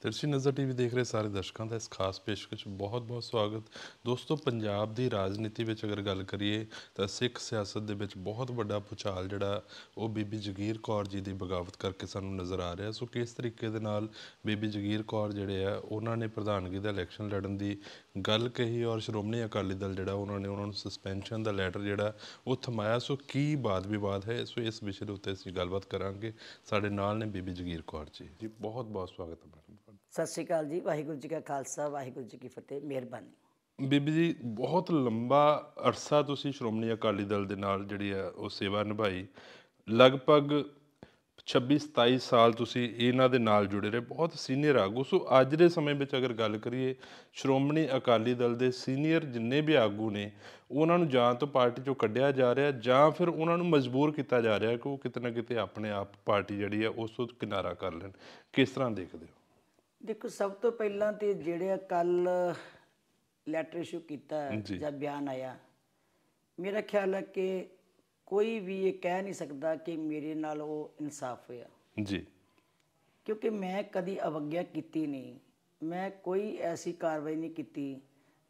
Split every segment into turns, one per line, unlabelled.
ਤਰਸੀ ਨਜ਼ਰ ਟੀਵੀ ਦੇਖ ਰਹੇ ਸਾਰੇ ਦਰਸ਼ਕਾਂ ਦਾ ਇਸ ਖਾਸ ਪੇਸ਼ਕਸ਼ ਬਹੁਤ-ਬਹੁਤ ਸਵਾਗਤ ਦੋਸਤੋ ਪੰਜਾਬ ਦੀ ਰਾਜਨੀਤੀ ਵਿੱਚ ਅਗਰ ਗੱਲ ਕਰੀਏ ਤਾਂ ਸਿੱਖ ਸਿਆਸਤ ਦੇ ਵਿੱਚ ਬਹੁਤ ਵੱਡਾ ਪੁਚਾਲ ਜਿਹੜਾ ਉਹ ਬੀਬੀ ਜਗੀਰ ਕੌਰ ਜੀ ਦੀ ਬਗਾਵਤ ਕਰਕੇ ਸਾਨੂੰ ਨਜ਼ਰ ਆ ਰਿਹਾ ਸੋ ਕਿਸ ਤਰੀਕੇ ਦੇ ਨਾਲ ਬੀਬੀ ਜਗੀਰ ਕੌਰ ਜਿਹੜੇ ਆ ਉਹਨਾਂ ਨੇ ਪ੍ਰਧਾਨਗੀ ਦਾ ਇਲੈਕਸ਼ਨ ਲੜਨ ਦੀ ਗੱਲ ਕਹੀ ਔਰ ਸ਼੍ਰੋਮਣੀ ਅਕਾਲੀ ਦਲ ਜਿਹੜਾ ਉਹਨਾਂ ਨੇ ਉਹਨਾਂ ਨੂੰ ਸਸਪੈਂਸ਼ਨ ਦਾ ਲੈਟਰ ਜਿਹੜਾ ਉਹ ਥਮਾਇਆ ਸੋ ਕੀ ਬਾਤ ਵਿਵਾਦ ਹੈ ਸੋ ਇਸ ਵਿਸ਼ੇ ਦੇ ਉੱਤੇ ਅਸੀਂ ਗੱਲਬਾਤ ਕਰਾਂਗੇ ਸਾਡੇ ਨਾਲ ਨੇ ਬੀਬੀ ਜਗੀਰ ਕੌਰ ਜੀ ਜੀ ਬਹੁਤ-ਬਹੁਤ ਸਵਾਗਤ ਹੈ
ਸਤਿ ਸ਼੍ਰੀ ਅਕਾਲ ਜੀ ਵਾਹਿਗੁਰੂ ਜੀ ਕਾ ਖਾਲਸਾ ਵਾਹਿਗੁਰੂ ਜੀ ਕੀ ਫਤਿਹ ਮਿਹਰਬਾਨੀ
ਬੀਬੀ ਜੀ ਬਹੁਤ ਲੰਬਾ ਅਰਸਾ ਤੁਸੀਂ ਸ਼੍ਰੋਮਣੀ ਅਕਾਲੀ ਦਲ ਦੇ ਨਾਲ ਜਿਹੜੀ ਆ ਉਹ ਸੇਵਾ ਨਿਭਾਈ ਲਗਭਗ 26 27 ਸਾਲ ਤੁਸੀਂ ਇਹਨਾਂ ਦੇ ਨਾਲ ਜੁੜੇ ਰਹੇ ਬਹੁਤ ਸੀਨੀਅਰ ਆਗੂ ਸੋ ਅੱਜ ਦੇ ਸਮੇਂ ਵਿੱਚ ਅਗਰ ਗੱਲ ਕਰੀਏ ਸ਼੍ਰੋਮਣੀ ਅਕਾਲੀ ਦਲ ਦੇ ਸੀਨੀਅਰ ਜਿੰਨੇ ਵੀ ਆਗੂ ਨੇ ਉਹਨਾਂ ਨੂੰ ਜਾਂ ਤਾਂ ਪਾਰਟੀ ਚੋਂ ਕੱਢਿਆ ਜਾ ਰਿਹਾ ਜਾਂ ਫਿਰ ਉਹਨਾਂ ਨੂੰ ਮਜਬੂਰ ਕੀਤਾ ਜਾ ਰਿਹਾ ਕਿ ਉਹ ਕਿਤੇ ਨਾ ਕਿਤੇ ਆਪਣੇ ਆਪ ਪਾਰਟੀ ਜਿਹੜੀ ਹੈ ਉਸ ਤੋਂ ਕਿਨਾਰਾ ਕਰ ਲੈਣ ਕਿਸ ਤਰ੍ਹਾਂ ਦੇਖਦੇ ਹੋ
ਦੇਖੋ ਸਭ ਤੋਂ ਪਹਿਲਾਂ ਤੇ ਜਿਹੜੇ ਕੱਲ ਲੈਟਰ ਇਸ਼ੂ ਕੀਤਾ ਜਾਂ ਬਿਆਨ ਆਇਆ ਮੇਰਾ ਖਿਆਲ ਹੈ ਕਿ ਕੋਈ ਵੀ ਇਹ ਕਹਿ ਨਹੀਂ ਸਕਦਾ ਕਿ ਮੇਰੇ ਨਾਲ ਉਹ ਇਨਸਾਫ ਹੋਇਆ ਜੀ ਕਿਉਂਕਿ ਮੈਂ ਕਦੀ ਅਵਗਿਆ ਕੀਤੀ ਨਹੀਂ ਮੈਂ ਕੋਈ ਐਸੀ ਕਾਰਵਾਈ ਨਹੀਂ ਕੀਤੀ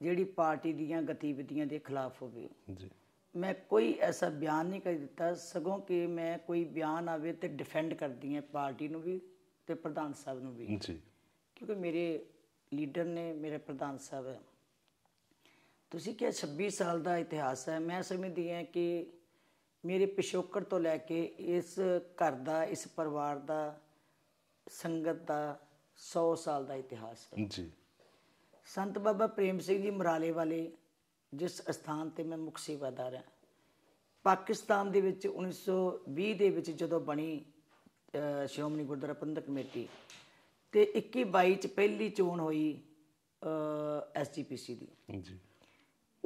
ਜਿਹੜੀ ਪਾਰਟੀ ਦੀਆਂ ਗਤੀਵਿਧੀਆਂ ਦੇ ਖਿਲਾਫ ਹੋਵੇ ਜੀ ਮੈਂ ਕੋਈ ਐਸਾ ਬਿਆਨ ਨਹੀਂ ਕਰ ਦਿੱਤਾ ਸਗੋਂ ਕਿ ਮੈਂ ਕੋਈ ਬਿਆਨ ਆਵੇ ਤੇ ਡਿਫੈਂਡ ਕਰਦੀ ਹਾਂ ਪਾਰਟੀ ਨੂੰ ਵੀ ਤੇ ਪ੍ਰਧਾਨ ਸਾਹਿਬ ਨੂੰ ਵੀ ਜੀ ਕਿਉਂਕਿ ਮੇਰੇ ਲੀਡਰ ਨੇ ਮੇਰੇ ਪ੍ਰਧਾਨ ਸਾਹਿਬ ਤੁਸੀਂ ਕਿਹਾ 26 ਸਾਲ ਦਾ ਇਤਿਹਾਸ ਹੈ ਮੈਂ ਸਮਝਦੀ ਹਾਂ ਕਿ ਮੇਰੇ ਪਿਸ਼ੋਕਰ ਤੋਂ ਲੈ ਕੇ ਇਸ ਘਰ ਦਾ ਇਸ ਪਰਿਵਾਰ ਦਾ ਸੰਗਤ ਦਾ 100 ਸਾਲ ਦਾ ਇਤਿਹਾਸ ਹੈ ਜੀ ਸੰਤ ਬਾਬਾ ਪ੍ਰੇਮ ਸਿੰਘ ਜੀ ਮਰਾਲੇ ਵਾਲੇ ਜਿਸ ਸਥਾਨ ਤੇ ਮੈਂ ਮੁਖ ਸੇਵਾਦਾਰ ਹਾਂ ਪਾਕਿਸਤਾਨ ਦੇ ਵਿੱਚ 1920 ਦੇ ਵਿੱਚ ਜਦੋਂ ਬਣੀ ਸ਼ੋਮਨੀ ਗੁਰਦੁਆਰਾ ਪ੍ਰਬੰਧਕ ਕਮੇਟੀ ਤੇ 21 22 ਚ ਪਹਿਲੀ ਚੋਣ ਹੋਈ ਐਸਜੀਪੀਸੀ ਦੀ ਜੀ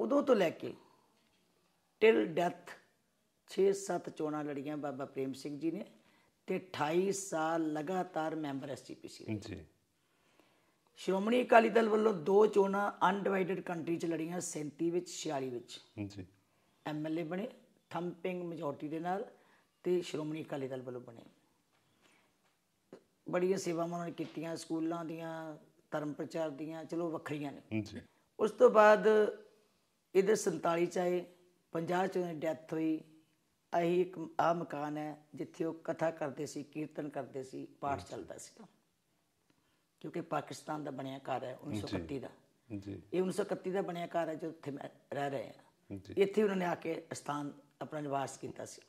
ਉਦੋਂ ਤੋਂ ਲੈ ਕੇ ਟਿਲ ਡੈਥ 6-7 ਚੋਣਾਂ ਲੜੀਆਂ ਬਾਬਾ ਪ੍ਰੇਮ ਸਿੰਘ ਜੀ ਨੇ ਤੇ 28 ਸਾਲ ਲਗਾਤਾਰ ਮੈਂਬਰ ਐਸਜੀਪੀਸੀ ਜੀ ਸ਼੍ਰੋਮਣੀ ਅਕਾਲੀ ਦਲ ਵੱਲੋਂ ਦੋ ਚੋਣਾਂ ਅਨਡਿਵਾਈਡਡ ਕੰਟਰੀ 'ਚ ਲੜੀਆਂ 37 ਵਿੱਚ 46 ਵਿੱਚ ਜੀ ਐਮਐਲਏ ਬਣੇ ਥੰਪਿੰਗ ਮੈਜੋਰਟੀ ਦੇ ਨਾਲ ਤੇ ਸ਼੍ਰੋਮਣੀ ਅਕਾਲੀ ਦਲ ਵੱਲੋਂ ਬਣੇ ਬੜੀਆਂ ਸੇਵਾਵਾਂ ਉਹਨਾਂ ਨੇ ਕੀਤੀਆਂ ਸਕੂਲਾਂ ਦੀਆਂ ਧਰਮ ਪ੍ਰਚਾਰ ਦੀਆਂ ਚਲੋ ਵੱਖਰੀਆਂ ਨੇ ਜੀ ਉਸ ਤੋਂ ਬਾਅਦ ਇਧਰ 47 ਚ ਆਏ 50 ਚ ਉਹਨੇ ਡੈਥ ਹੋਈ ਅਹੀ ਇੱਕ ਆ ਮਕਾਨ ਹੈ ਜਿੱਥੇ ਉਹ ਕਥਾ ਕਰਦੇ ਸੀ ਕੀਰਤਨ ਕਰਦੇ ਸੀ ਪਾਠ ਚੱਲਦਾ ਸੀ ਕਿਉਂਕਿ ਪਾਕਿਸਤਾਨ ਦਾ ਬਣਿਆ ਘਰ ਹੈ 1931 ਦਾ ਜੀ ਇਹ 1931 ਦਾ ਬਣਿਆ ਘਰ ਹੈ ਜਿੱਥੇ ਮੈਂ ਰਹਿ ਰਹੇ ਹਾਂ ਇੱਥੇ ਉਹਨਾਂ ਨੇ ਆ ਕੇ ਸਥਾਨ ਆਪਣਾ ਨਿਵਾਸ ਕੀਤਾ ਸੀ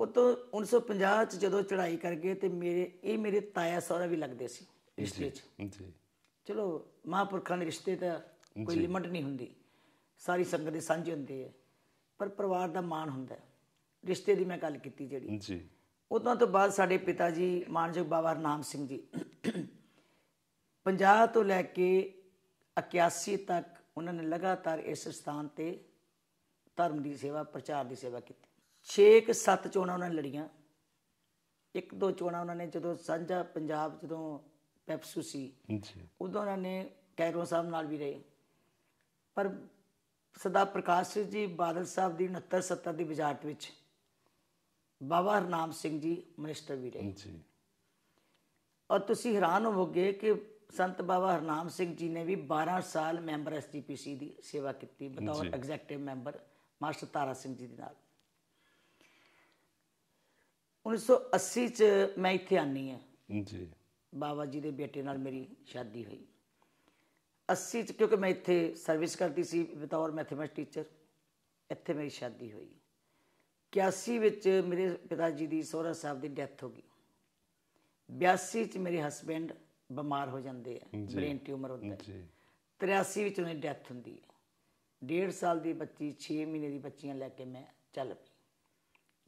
ਉਹ ਤੋਂ 1950 ਚ ਜਦੋਂ ਚੜ੍ਹਾਈ ਕਰ ਗਏ ਤੇ ਮੇਰੇ ਇਹ ਮੇਰੇ ਤਾਇਆ ਸਹੁਰਾ ਵੀ ਲੱਗਦੇ ਸੀ ਰਿਸ਼ਤੇ ਚ ਜੀ ਚਲੋ ਮਹਾਂਪੁਰਖਾਂ ਦੇ ਰਿਸ਼ਤੇ ਤਾਂ ਕੋਈ ਲਿਮਟ ਨਹੀਂ ਹੁੰਦੀ ਸਾਰੀ ਸੰਗਤ ਦੇ ਸਾਂਝੇ ਹੁੰਦੇ ਆ ਪਰ ਪਰਿਵਾਰ ਦਾ ਮਾਣ ਹੁੰਦਾ ਰਿਸ਼ਤੇ ਦੀ ਮੈਂ ਗੱਲ ਕੀਤੀ ਜਿਹੜੀ ਜੀ ਉਦੋਂ ਤੋਂ ਬਾਅਦ ਸਾਡੇ ਪਿਤਾ ਜੀ ਮਾਨਯੋਗ ਬਾਬਾ ਨਾਮ ਸਿੰਘ ਜੀ 50 ਤੋਂ ਲੈ ਕੇ 81 ਤੱਕ ਉਹਨਾਂ ਨੇ ਲਗਾਤਾਰ ਇਸ ਸਥਾਨ ਤੇ ਧਰਮ ਦੀ ਸੇਵਾ ਪ੍ਰਚਾਰ ਦੀ ਸੇਵਾ ਕੀਤੀ 6 ਕ 7 ਚੋਣਾਂ ਉਹਨਾਂ ਨੇ ਲੜੀਆਂ ਇੱਕ ਦੋ ਚੋਣਾਂ ਉਹਨਾਂ ਨੇ ਜਦੋਂ ਸਾਂਝਾ ਪੰਜਾਬ ਜਦੋਂ ਪੈਪਸੂ ਸੀ ਜੀ ਉਦੋਂ ਉਹਨਾਂ ਨੇ ਕੈਰੋ ਸਾਹਿਬ ਨਾਲ ਵੀ ਰਹੇ ਪਰ ਸਦਾ ਪ੍ਰਕਾਸ਼ ਜੀ ਬਾਦਲ ਸਾਹਿਬ ਦੀ 69 70 ਦੀ ਵਿਜਾਰਤ ਵਿੱਚ ਬਾਬਾ ਹਰਨਾਮ ਸਿੰਘ ਜੀ ਮਿਨਿਸਟਰ ਵੀ ਰਹੇ ਜੀ ਔਰ ਤੁਸੀਂ ਹੈਰਾਨ ਹੋਵੋਗੇ ਕਿ ਸੰਤ ਬਾਬਾ ਹਰਨਾਮ ਸਿੰਘ ਜੀ ਨੇ ਵੀ 12 ਸਾਲ ਮੈਂਬਰ ਐਸਜੀਪੀਸੀ ਦੀ ਸੇਵਾ ਕੀਤੀ ਬਤੌਰ executive member master Tara Singh ji ਦੇ ਨਾਲ 1980 ਚ ਮੈਂ ਇੱਥੇ ਆਨੀ ਆ ਜੀ ਬਾਬਾ ਜੀ ਦੇ ਬੇਟੇ ਨਾਲ ਮੇਰੀ ਸ਼ਾਦੀ ਹੋਈ 80 ਚ ਕਿਉਂਕਿ ਮੈਂ ਇੱਥੇ ਸਰਵਿਸ ਕਰਦੀ ਸੀ ਬਤੌਰ ਮੈਥਮੈਟਿਕਸ ਟੀਚਰ ਇੱਥੇ ਮੇਰੀ ਸ਼ਾਦੀ ਹੋਈ 81 ਵਿੱਚ ਮੇਰੇ ਪਿਤਾ ਜੀ ਦੀ ਸੋਹਰਾ ਸਾਹਿਬ ਦੀ ਡੈਥ ਹੋ ਗਈ 82 ਚ ਮੇਰੇ ਹਸਬੰਡ ਬਿਮਾਰ ਹੋ ਜਾਂਦੇ ਆ ਬ੍ਰੇਨ ਟਿਊਮਰ ਹੁੰਦਾ ਜੀ 83 ਵਿੱਚ ਉਹਨੇ ਡੈਥ ਹੁੰਦੀ ਹੈ ਡੇਢ ਸਾਲ ਦੀ ਬੱਚੀ 6 ਮਹੀਨੇ ਦੀ ਬੱਚੀਆਂ ਲੈ ਕੇ ਮੈਂ ਚੱਲ ਪਈ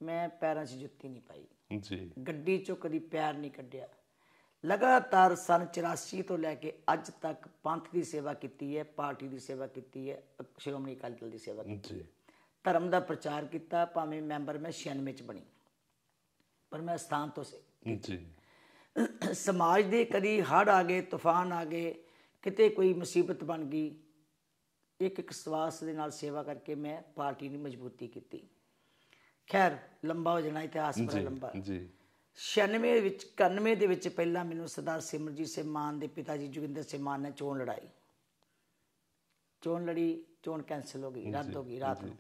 ਮੈਂ ਪੈਰਾਂ 'ਚ ਜੁੱਤੀ ਨਹੀਂ ਪਾਈ ਜੀ ਗੱਡੀ ਚੋਂ ਕਦੀ ਪੈਰ ਨਹੀਂ ਕੱਢਿਆ ਲਗਾਤਾਰ ਸਨ 84 ਤੋਂ ਲੈ ਕੇ ਅੱਜ ਤੱਕ ਪੰਥ ਦੀ ਸੇਵਾ ਕੀਤੀ ਹੈ ਪਾਰਟੀ ਦੀ ਸੇਵਾ ਕੀਤੀ ਹੈ ਸ਼੍ਰੋਮਣੀ ਅਕਾਲੀ ਦਲ ਦੀ ਸੇਵਾ ਕੀਤੀ ਜੀ ਧਰਮ ਦਾ ਪ੍ਰਚਾਰ ਕੀਤਾ ਭਾਵੇਂ ਮੈਂਬਰ ਮੈਂ 96 ਚ ਬਣੀ ਪਰ ਮੈਂ ਸਥਾਨ ਤੋਂ
ਸੀ ਜੀ
ਸਮਾਜ ਦੇ ਕਦੀ ਹੜ ਆ ਗਏ ਤੂਫਾਨ ਆ ਗਏ ਕਿਤੇ ਕੋਈ ਮੁਸੀਬਤ ਬਣ ਗਈ ਇੱਕ ਇੱਕ ਸਵਾਸ ਦੇ ਨਾਲ ਸੇਵਾ ਕਰਕੇ ਮੈਂ ਪਾਰਟੀ ਦੀ ਮਜ਼ਬੂਤੀ ਕੀਤੀ ਖੈਰ ਲੰਬਾ ਹੋ ਜਾਣਾ ਇਤਿਹਾਸ ਬੜਾ ਲੰਬਾ ਜੀ 96 ਵਿੱਚ 91 ਦੇ ਵਿੱਚ ਪਹਿਲਾਂ ਮੈਨੂੰ ਸਰਦਾਰ ਸਿਮਰਜੀਤ ਸਿੰਘ ਮਾਨ ਦੇ ਪਿਤਾ ਜੀ ਜੁਗਿੰਦਰ ਸਿੰਘ ਮਾਨ ਨੇ ਚੋਣ ਲੜਾਈ ਚੋਣ ਲੜੀ ਚੋਣ ਕੈਨਸਲ ਹੋ ਗਈ ਰੱਦ ਹੋ ਗਈ ਰਾਤ ਨੂੰ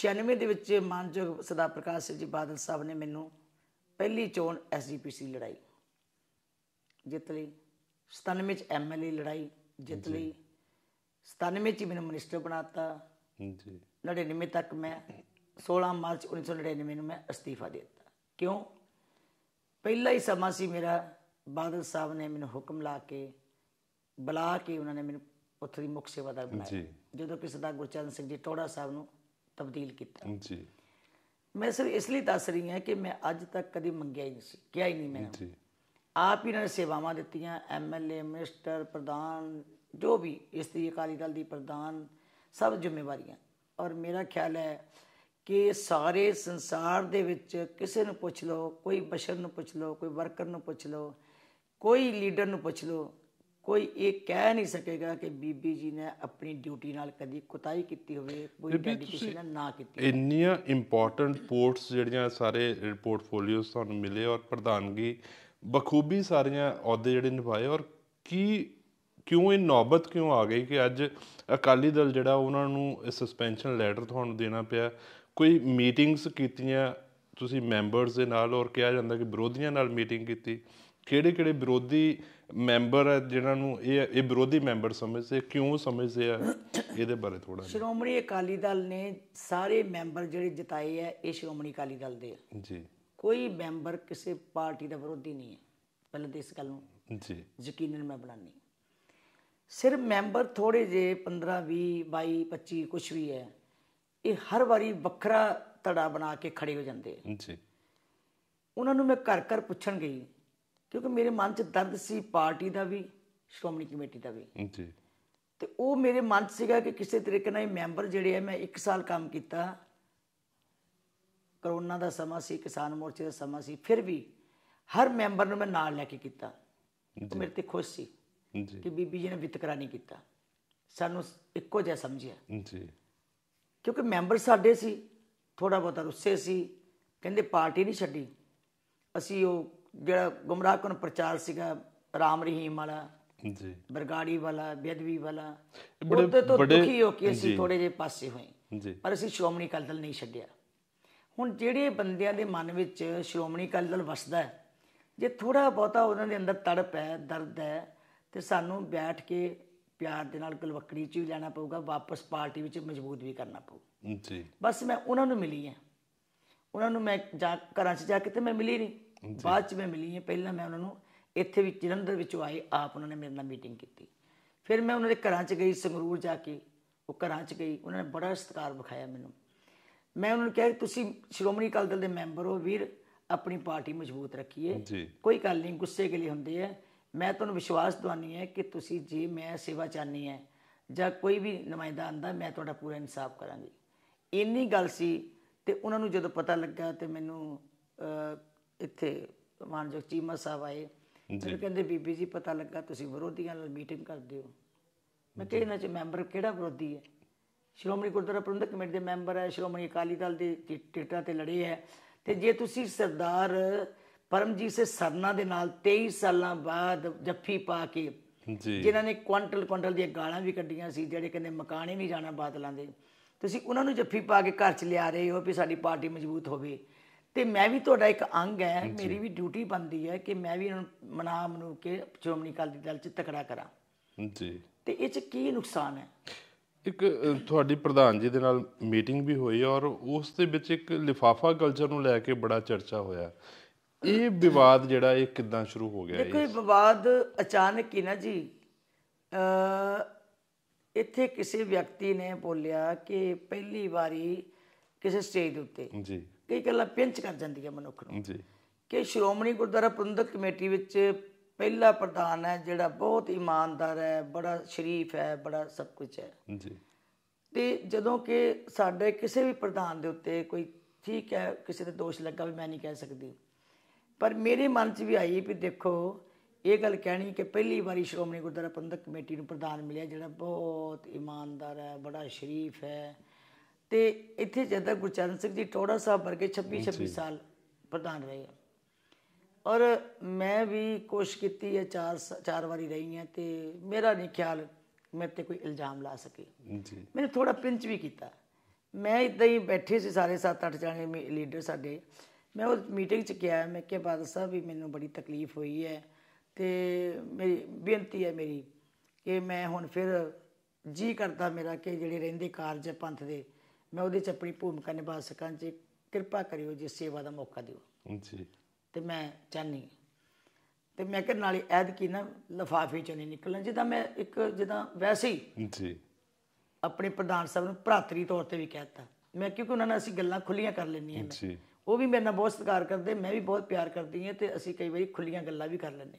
96 ਦੇ ਵਿੱਚ ਮਾਨਯੋਗ ਸਰਦਾਰ ਪ੍ਰਕਾਸ਼ ਸਿੰਘ ਜੀ ਬਾਦਲ ਸਾਹਿਬ ਨੇ ਮੈਨੂੰ ਪਹਿਲੀ ਚੋਣ ਐਸਜੀਪੀਸੀ ਲੜਾਈ ਜਿੱਤ ਲਈ 97 ਵਿੱਚ ਐਮਐਲਏ ਲੜਾਈ ਜਿੱਤ ਲਈ 97 ਵਿੱਚ ਮੈਨੂੰ ਮਿਨਿਸਟਰ ਬਣਾਤਾ ਜੀ ਨਿਮੇ ਤੱਕ ਮੈਂ 16 ਮਾਰਚ 1999 ਨੂੰ ਮੈਂ ਅਸਤੀਫਾ ਦੇ ਦਿੱਤਾ ਕਿਉਂ ਪਹਿਲਾ ਹੀ ਸਮਾਂ ਸੀ ਮੇਰਾ ਬਾਦਲ ਸਾਹਿਬ ਨੇ ਮੈਨੂੰ ਹੁਕਮ ਲਾ ਕੇ ਬੁਲਾ ਕੇ ਉਹਨਾਂ ਨੇ ਮੈਨੂੰ ਉੱਥੇ ਦੀ ਮੁੱਖ ਸੇਵਾਦਾਰ ਬਣਾਇਆ ਜਦੋਂ ਕਿ ਸਰਦਾਰ ਗੁਰਚਰਨ ਸਿੰਘ ਜੀ ਟੋੜਾ ਸਾਹਿਬ ਨੂੰ ਤਬਦੀਲ ਕੀਤਾ ਜੀ ਮੈਂ ਸਿਰ ਇਸ ਲਈ ਦੱਸ ਰਹੀ ਹਾਂ ਕਿ ਮੈਂ ਅੱਜ ਤੱਕ ਕਦੀ ਮੰਗਿਆ ਹੀ ਨਹੀਂ ਸੀ ਕਿਹਾ ਹੀ ਨਹੀਂ ਮੈਂ ਜੀ ਆਪ ਹੀ ਨੇ ਸੇਵਾਵਾਂ ਦਿੱਤੀਆਂ ਐਮਐਲਏ ਮਿਨਿਸਟਰ ਪ੍ਰਧਾਨ ਜੋ ਵੀ ਇਸ ਦੀ ਅਕਾਲੀ ਦਲ ਦੀ ਪ੍ਰਧਾਨ ਸਭ ਜ਼ਿੰਮੇਵਾਰੀਆਂ ਔਰ ਮੇਰਾ ਖਿਆਲ ਹੈ ਕਿ ਸਾਰੇ ਸੰਸਾਰ ਦੇ ਵਿੱਚ ਕਿਸੇ ਨੂੰ ਪੁੱਛ ਲਓ ਕੋਈ ਬਸ਼ਰ ਨੂੰ ਪੁੱਛ ਲਓ ਕੋਈ ਵਰਕਰ ਨੂੰ ਪੁੱਛ ਲਓ ਕੋਈ ਲੀਡਰ ਨੂੰ ਪੁੱਛ ਲਓ ਕੋਈ ਇਹ ਕਹਿ ਨਹੀਂ ਸਕੇਗਾ ਕਿ ਬੀਬੀ ਜੀ ਨੇ ਆਪਣੀ ਡਿਊਟੀ ਨਾਲ ਕਦੀ ਕੁਤਾਈ ਕੀਤੀ ਹੋਵੇ ਕੋਈ ਡੈਡੀਕੇਸ਼ਨ ਨਾ ਕੀਤੀ
ਇੰਨੀਆਂ ਇੰਪੋਰਟੈਂਟ ਪੋਰਟਸ ਜਿਹੜੀਆਂ ਸਾਰੇ ਪੋਰਟਫੋਲੀਓਸ ਤੁਹਾਨੂੰ ਮਿਲੇ ਔਰ ਪ੍ਰਧਾਨਗੀ ਬਖੂਬੀ ਸਾਰੀਆਂ ਅਹੁਦੇ ਜਿਹੜੇ ਨਿਭਾਏ ਔਰ ਕੀ ਕਿਉਂ ਇਹ ਨੌਬਤ ਕਿਉਂ ਆ ਗਈ ਕਿ ਅੱਜ ਅਕਾਲੀ ਦਲ ਜਿਹੜਾ ਉਹਨਾਂ ਨੂੰ ਸਸਪੈਂਸ਼ਨ ਲੈਟਰ ਤੁਹਾਨੂੰ ਦੇਣਾ ਪਿਆ ਕੋਈ ਮੀਟਿੰਗਸ ਕੀਤੀਆਂ ਤੁਸੀਂ ਮੈਂਬਰਸ ਦੇ ਨਾਲ ਔਰ ਕਿਹਾ ਜਾਂਦਾ ਕਿ ਵਿਰੋਧੀਆਂ ਨਾਲ ਮੀਟਿੰਗ ਕੀਤੀ ਕਿਹੜੇ ਕਿਹੜੇ ਵਿਰੋਧੀ ਮੈਂਬਰ ਹੈ ਜਿਨ੍ਹਾਂ ਨੂੰ ਇਹ ਇਹ ਵਿਰੋਧੀ ਮੈਂਬਰ ਸਮਝਦੇ ਕਿਉਂ ਸਮਝਦੇ ਆ ਇਹਦੇ ਬਾਰੇ ਥੋੜਾ
ਸ਼੍ਰੋਮਣੀ ਅਕਾਲੀ ਦਲ ਨੇ ਸਾਰੇ ਮੈਂਬਰ ਜਿਹੜੇ ਜਿਤਾਏ ਆ ਇਹ ਸ਼੍ਰੋਮਣੀ ਅਕਾਲੀ ਦਲ ਦੇ ਆ ਜੀ ਕੋਈ ਮੈਂਬਰ ਕਿਸੇ ਪਾਰਟੀ ਦਾ ਵਿਰੋਧੀ ਨਹੀਂ ਹੈ ਪਹਿਲਾਂ ਤੇ ਇਸ ਗੱਲ ਨੂੰ ਜੀ ਯਕੀਨਨ ਮੈਂ ਬਣਾਣੀ ਸਿਰਫ ਮੈਂਬਰ ਥੋੜੇ ਜੇ 15 20 22 25 ਕੁਝ ਵੀ ਹੈ ਇਹ ਹਰ ਵਾਰੀ ਵੱਖਰਾ ਤੜਾ ਬਣਾ ਕੇ ਖੜੇ ਹੋ ਜਾਂਦੇ ਆ ਜੀ ਉਹਨਾਂ ਨੂੰ ਮੈਂ ਘਰ ਘਰ ਪੁੱਛਣ ਗਈ ਕਿਉਂਕਿ ਮੇਰੇ ਮਨ 'ਚ ਦਰਦ ਸੀ ਪਾਰਟੀ ਦਾ ਵੀ ਸ਼੍ਰੋਮਣੀ ਕਮੇਟੀ ਦਾ ਵੀ ਜੀ ਤੇ ਉਹ ਮੇਰੇ ਮਨ 'ਚ ਸੀਗਾ ਕਿ ਕਿਸੇ ਤਰੀਕੇ ਨਾਲ ਇਹ ਮੈਂਬਰ ਜਿਹੜੇ ਆ ਮੈਂ 1 ਸਾਲ ਕੰਮ ਕੀਤਾ ਕਰੋਨਾ ਦਾ ਸਮਾਂ ਸੀ ਕਿਸਾਨ ਮੋਰਚੇ ਦਾ ਸਮਾਂ ਸੀ ਫਿਰ ਵੀ ਹਰ ਮੈਂਬਰ ਨੂੰ ਮੈਂ ਨਾਲ ਲੈ ਕੇ ਕੀਤਾ ਉਹ ਮੇਰੇ ਤੇ ਖੁਸ਼ ਸੀ ਜੀ ਕਿ ਬੀਬੀ ਜੀ ਨੇ ਵਿਤਕਰਾ ਨਹੀਂ ਕੀਤਾ ਸਾਨੂੰ ਇੱਕੋ ਜਿਹਾ ਸਮਝਿਆ ਜੀ ਕਿਉਂਕਿ ਮੈਂਬਰ ਸਾਡੇ ਸੀ ਥੋੜਾ ਬਹੁਤਾ ਰੁੱਸੇ ਸੀ ਕਹਿੰਦੇ ਪਾਰਟੀ ਨਹੀਂ ਛੱਡੀ ਅਸੀਂ ਉਹ ਜਿਹੜਾ ਗੁੰਮਰਾਹਕਨ ਪ੍ਰਚਾਰ ਸੀਗਾ ਰਾਮ ਰਹੀਮ ਵਾਲਾ ਜੀ ਬਰਗਾੜੀ ਵਾਲਾ ਬੇਦਵੀ ਵਾਲਾ ਬੜੇ ਤੋਂ ਦੁਖੀ ਹੋ ਕੇ ਅਸੀਂ ਥੋੜੇ ਜੇ ਪਾਸੇ ਹੋਏ ਜੀ ਪਰ ਅਸੀਂ ਸ਼੍ਰੋਮਣੀ ਕਲਦਲ ਨਹੀਂ ਛੱਡਿਆ ਹੁਣ ਜਿਹੜੇ ਬੰਦਿਆਂ ਦੇ ਮਨ ਵਿੱਚ ਸ਼੍ਰੋਮਣੀ ਕਲਦਲ ਵਸਦਾ ਹੈ ਜੇ ਥੋੜਾ ਬਹੁਤਾ ਉਹਨਾਂ ਦੇ ਅੰਦਰ ਤੜਪ ਹੈ ਦਰਦ ਹੈ ਤੇ ਸਾਨੂੰ ਬੈਠ ਕੇ ਪਿਆਰ ਦੇ ਨਾਲ ਗਲਵਕੜੀ ਚ ਵੀ ਲੈਣਾ ਪਊਗਾ ਵਾਪਸ ਪਾਰਟੀ ਵਿੱਚ ਮਜ਼ਬੂਤ ਵੀ ਕਰਨਾ ਪਊ ਜੀ ਬਸ ਮੈਂ ਉਹਨਾਂ ਨੂੰ ਮਿਲੀ ਆ ਉਹਨਾਂ ਨੂੰ ਮੈਂ ਜਾ ਘਰਾਂ 'ਚ ਜਾ ਕੇ ਤੇ ਮੈਂ ਮਿਲੀ ਨਹੀਂ ਬਾਅਦ 'ਚ ਮੈਂ ਮਿਲੀ ਐ ਪਹਿਲਾਂ ਮੈਂ ਉਹਨਾਂ ਨੂੰ ਇੱਥੇ ਵੀ ਜਲੰਧਰ ਵਿੱਚੋਂ ਆਏ ਆਪ ਉਹਨਾਂ ਨੇ ਮੇਰੇ ਨਾਲ ਮੀਟਿੰਗ ਕੀਤੀ ਫਿਰ ਮੈਂ ਉਹਨਾਂ ਦੇ ਘਰਾਂ 'ਚ ਗਈ ਸੰਗਰੂਰ ਜਾ ਕੇ ਉਹ ਘਰਾਂ 'ਚ ਗਈ ਉਹਨਾਂ ਨੇ ਬੜਾ ਸਤਿਕਾਰ ਵਿਖਾਇਆ ਮੈਨੂੰ ਮੈਂ ਉਹਨਾਂ ਨੂੰ ਕਿਹਾ ਤੁਸੀਂ ਸ਼੍ਰੋਮਣੀ ਅਕਾਲੀ ਦਲ ਦੇ ਮੈਂਬਰ ਹੋ ਵੀਰ ਆਪਣੀ ਪਾਰਟੀ ਮਜ਼ਬੂਤ ਰੱਖੀਏ ਕੋਈ ਗੱਲ ਨਹੀਂ ਗੁੱਸੇ ਕੇ ਲਈ ਹੁੰਦੇ ਆ ਮੈਂ ਤੁਹਾਨੂੰ ਵਿਸ਼ਵਾਸ ਦਵਾਨੀ ਹੈ ਕਿ ਤੁਸੀਂ ਜੇ ਮੈਂ ਸੇਵਾ ਚਾਹਨੀ ਹੈ ਜਾਂ ਕੋਈ ਵੀ ਨੁਮਾਇੰਦਾ ਆਂਦਾ ਮੈਂ ਤੁਹਾਡਾ ਪੂਰਾ ਇਨਸਾਫ ਕਰਾਂਗੀ ਇੰਨੀ ਗੱਲ ਸੀ ਤੇ ਉਹਨਾਂ ਨੂੰ ਜਦੋਂ ਪਤਾ ਲੱਗਾ ਤੇ ਮੈਨੂੰ ਇੱਥੇ ਮਾਨਜੋਗ ਚੀਮਾ ਸਾਹਿਬ ਆਏ ਜੀ ਕਹਿੰਦੇ ਬੀਬੀ ਜੀ ਪਤਾ ਲੱਗਾ ਤੁਸੀਂ ਵਿਰੋਧੀਆਂ ਨਾਲ ਮੀਟਿੰਗ ਕਰਦੇ ਹੋ ਮੈਂ ਕਿਹਾ ਇਹਨਾਂ ਚ ਮੈਂਬਰ ਕਿਹੜਾ ਵਿਰੋਧੀ ਹੈ ਸ਼੍ਰੋਮਣੀ ਗੁਰਦੁਆਰਾ ਪ੍ਰਬੰਧਕ ਕਮੇਟੀ ਦੇ ਮੈਂਬਰ ਹੈ ਸ਼੍ਰੋਮਣੀ ਅਕਾਲੀ ਦਲ ਦੇ ਟਿਕਟਾਂ ਤੇ ਲੜੇ ਹੈ ਤੇ ਜੇ ਤੁਸੀਂ ਸਰਦਾਰ ਪਰਮਜੀਤ ਸੇ ਸਰਨਾ ਦੇ ਨਾਲ 23 ਸਾਲਾਂ ਬਾਅਦ ਜੱਫੀ ਪਾ ਕੇ ਜੀ ਜਿਨ੍ਹਾਂ ਨੇ ਕੁਆਂਟਲ ਕੁਆਂਟਲ ਦੀਆਂ ਗਾਲਾਂ ਵੀ ਕੱਢੀਆਂ ਸੀ ਜਿਹੜੇ ਕਹਿੰਦੇ ਮਕਾਨੇ ਨਹੀਂ ਜਾਣਾ ਬਾਦਲਾਂ ਦੇ ਤੁਸੀਂ ਉਹਨਾਂ ਨੂੰ ਜੱਫੀ ਪਾ ਕੇ ਘਰ ਚ ਲਿਆ ਰਹੇ ਹੋ ਵੀ ਸਾਡੀ ਪਾਰਟੀ ਮਜ਼ਬੂਤ ਹੋਵੇ ਤੇ ਮੈਂ ਵੀ ਤੁਹਾਡਾ ਇੱਕ ਅੰਗ ਹੈ ਮੇਰੀ ਵੀ ਡਿਊਟੀ ਬਣਦੀ ਹੈ ਕਿ ਮੈਂ ਵੀ ਇਹਨਾਂ ਨੂੰ ਮਨਾ ਮਨੂ ਕੇ ਕਾਲ ਦੀ ਦਲ ਚ ਤਕੜਾ ਕਰਾਂ ਜੀ ਤੇ ਇਹ ਚ ਕੀ ਨੁਕਸਾਨ ਹੈ
ਇੱਕ ਤੁਹਾਡੀ ਪ੍ਰਧਾਨ ਜੀ ਦੇ ਨਾਲ ਮੀਟਿੰਗ ਵੀ ਹੋਈ ਔਰ ਉਸ ਦੇ ਵਿੱਚ ਇੱਕ ਲਿਫਾਫਾ ਕਲਚਰ ਨੂੰ ਲੈ ਕੇ ਬੜਾ ਚਰਚਾ ਹੋਇਆ ਇਹ ਵਿਵਾਦ ਜਿਹੜਾ ਇਹ ਕਿੱਦਾਂ ਸ਼ੁਰੂ ਹੋ ਗਿਆ ਦੇਖੋ ਇਹ
ਵਿਵਾਦ ਅਚਾਨਕ ਹੀ ਨਾ ਜੀ ਅ ਇੱਥੇ ਕਿਸੇ ਵਿਅਕਤੀ ਨੇ ਬੋਲਿਆ ਕਿ ਪਹਿਲੀ ਵਾਰੀ ਕਿਸੇ ਸਟੇਜ ਉੱਤੇ ਜੀ ਕਈ ਗੱਲਾਂ ਪਿੰਚ ਕਰ ਜਾਂਦੀਆਂ ਮਨੁੱਖ ਨੂੰ ਜੀ ਕਿ ਸ਼੍ਰੋਮਣੀ ਗੁਰਦੁਆਰਾ ਪ੍ਰਬੰਧਕ ਕਮੇਟੀ ਵਿੱਚ ਪਹਿਲਾ ਪ੍ਰਧਾਨ ਹੈ ਜਿਹੜਾ ਬਹੁਤ ਇਮਾਨਦਾਰ ਹੈ ਬੜਾ ਸ਼ਰੀਫ ਹੈ ਬੜਾ ਸਭ ਕੁਝ ਹੈ ਜੀ ਤੇ ਜਦੋਂ ਕਿ ਸਾਡੇ ਕਿਸੇ ਵੀ ਪ੍ਰਧਾਨ ਦੇ ਉੱਤੇ ਕੋਈ ਠੀਕ ਹੈ ਕਿਸੇ ਤੇ ਦੋਸ਼ ਲੱਗਾ ਵੀ ਮੈਂ ਨਹੀਂ ਕਹਿ ਸਕਦੀ ਪਰ ਮੇਰੇ ਮਨ 'ਚ ਵੀ ਆਈ ਵੀ ਦੇਖੋ ਇਹ ਗੱਲ ਕਹਿਣੀ ਕਿ ਪਹਿਲੀ ਵਾਰੀ ਸ਼੍ਰੋਮਣੀ ਗੁਰਦੁਆਰਾ ਪ੍ਰਬੰਧਕ ਕਮੇਟੀ ਨੂੰ ਪ੍ਰਧਾਨ ਮਿਲਿਆ ਜਿਹੜਾ ਬਹੁਤ ਇਮਾਨਦਾਰ ਹੈ ਬੜਾ ਸ਼ਰੀਫ ਹੈ ਤੇ ਇੱਥੇ ਜਦੋਂ ਗੁਰਚਰਨ ਸਿੰਘ ਜੀ ਟੋੜਾ ਸਾਹਿਬ ਵਰਗੇ 26 26 ਸਾਲ ਪ੍ਰਧਾਨ ਰਹੇ ਔਰ ਮੈਂ ਵੀ ਕੋਸ਼ਿਸ਼ ਕੀਤੀ ਹੈ ਚਾਰ ਚਾਰ ਵਾਰੀ ਰਹੀ ਹਾਂ ਤੇ ਮੇਰਾ ਨਹੀਂ ਖਿਆਲ ਮੈਂ ਤੇ ਕੋਈ ਇਲਜ਼ਾਮ ਲਾ ਸਕੀ ਜੀ ਮੈਨੂੰ ਥੋੜਾ ਪਿੰਚ ਵੀ ਕੀਤਾ ਮੈਂ ਇਦਾਂ ਹੀ ਬੈਠੇ ਸੀ ਸਾਰੇ 7-8 ਜਾਣੇ ਲੀਡਰ ਸਾਡੇ ਮੈਂ ਉਹ ਮੀਟਿੰਗ 'ਚ ਗਿਆ ਮੈਂ ਕਿਹਾ ਬਾਦਲ ਸਾਹਿਬ ਵੀ ਮੈਨੂੰ ਬੜੀ ਤਕਲੀਫ ਹੋਈ ਹੈ ਤੇ ਮੇਰੀ ਬੇਨਤੀ ਹੈ ਮੇਰੀ ਕਿ ਮੈਂ ਹੁਣ ਫਿਰ ਜੀ ਕਰਦਾ ਮੇਰਾ ਕਿ ਜਿਹੜੇ ਰਹਿੰਦੇ ਕਾਰਜ ਪੰਥ ਦੇ ਮੈਂ ਉਹਦੇ 'ਚ ਆਪਣੀ ਭੂਮਿਕਾ ਨਿਭਾ ਸਕਾਂ ਜੀ ਕਿਰਪਾ ਕਰਿਓ ਜੀ ਸੇਵਾ ਦਾ ਮੌਕਾ ਦਿਓ ਜੀ ਤੇ ਮੈਂ ਚਾਹਨੀ ਤੇ ਮੈਂ ਕਿ ਨਾਲੇ ਐਦ ਕੀ ਨਾ ਲਫਾਫੇ ਚ ਨਹੀਂ ਨਿਕਲਣਾ ਜਿੱਦਾਂ ਮੈਂ ਇੱਕ ਜਿੱਦਾਂ ਵੈਸੇ ਹੀ ਜੀ ਆਪਣੇ ਪ੍ਰਧਾਨ ਸਾਹਿਬ ਨੂੰ ਭਰਾਤਰੀ ਤੌਰ ਤੇ ਵੀ ਕਹਿਤਾ ਮੈਂ ਕਿਉਂਕਿ ਉਹਨਾਂ ਨਾਲ ਅਸੀਂ ਗੱਲਾਂ ਖੁੱਲੀਆਂ ਕਰ ਲੈਣੀਆਂ ਜੀ ਉਹ ਵੀ ਮੇਰੇ ਨਾਲ ਬਹੁਤ ਸਤਿਕਾਰ ਕਰਦੇ ਮੈਂ ਵੀ ਬਹੁਤ ਪਿਆਰ ਕਰਦੀ ਹਾਂ ਤੇ ਅਸੀਂ ਕਈ ਵਾਰੀ ਖੁੱਲੀਆਂ ਗੱਲਾਂ ਵੀ ਕਰ ਲੈਂਦੇ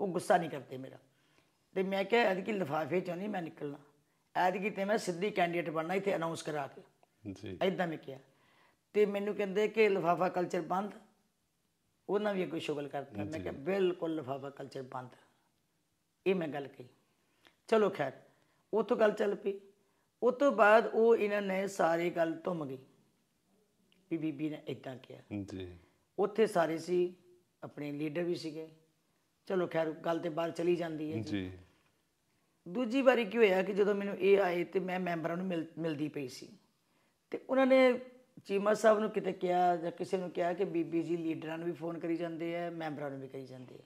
ਉਹ ਗੁੱਸਾ ਨਹੀਂ ਕਰਦੇ ਮੇਰਾ ਤੇ ਮੈਂ ਕਿਹਾ ਐਤਕੀ ਲਫਾਫੇ ਚੋਂ ਨਹੀਂ ਮੈਂ ਨਿਕਲਣਾ ਐਤਕੀ ਤੇ ਮੈਂ ਸਿੱਧੀ ਕੈਂਡੀਡੇਟ ਬਣਨਾ ਇੱਥੇ ਅਨਾਉਂਸ ਕਰਾ ਕੇ ਜੀ ਐਦਾਂ ਮੈਂ ਕਿਹਾ ਤੇ ਮੈਨੂੰ ਕਹਿੰਦੇ ਕਿ ਲਫਾਫਾ ਕਲਚਰ ਬੰਦ ਉਹਨਾਂ ਵੀ ਕੋਈ ਸ਼ੁਗਲ ਕਰਦਾ ਮੈਂ ਕਿਹਾ ਬਿਲਕੁਲ ਲਫਾਫਾ ਕਲਚਰ ਬੰਦ ਇਹ ਮੈਂ ਗੱਲ ਕਹੀ ਚਲੋ ਖੈਰ ਉਹ ਤੋਂ ਗੱਲ ਚੱਲ ਪਈ ਉਸ ਤੋਂ ਬਾਅਦ ਉਹ ਇਹਨਾਂ ਨੇ ਸਾਰੀ ਗੱਲ ਧੁੰਮ ਗਈ ਵੀ ਬੀਬੀ ਨੇ ਇਦਾਂ ਕਿਹਾ ਜੀ ਉੱਥੇ ਸਾਰੇ ਸੀ ਆਪਣੇ ਲੀਡਰ ਵੀ ਸੀਗੇ ਚਲੋ ਖੈਰ ਗੱਲ ਤੇ ਬਾਹਰ ਚਲੀ ਜਾਂਦੀ ਹੈ ਜੀ ਦੂਜੀ ਵਾਰੀ ਕੀ ਹੋਇਆ ਕਿ ਜਦੋਂ ਮੈਨੂੰ ਇਹ ਆਏ ਤੇ ਮੈਂ ਮੈਂਬਰਾਂ ਨੂੰ ਮਿਲਦੀ ਪਈ ਸੀ ਤੇ ਉਹਨਾਂ ਨੇ ਚੀਮਾ ਸਾਹਿਬ ਨੂੰ ਕਿਤੇ ਕਿਹਾ ਜਾਂ ਕਿਸੇ ਨੂੰ ਕਿਹਾ ਕਿ ਬੀਬੀ ਜੀ ਲੀਡਰਾਂ ਨੂੰ ਵੀ ਫੋਨ ਕਰੀ ਜਾਂਦੇ ਆ ਮੈਂਬਰਾਂ ਨੂੰ ਵੀ ਕਰੀ ਜਾਂਦੇ ਆ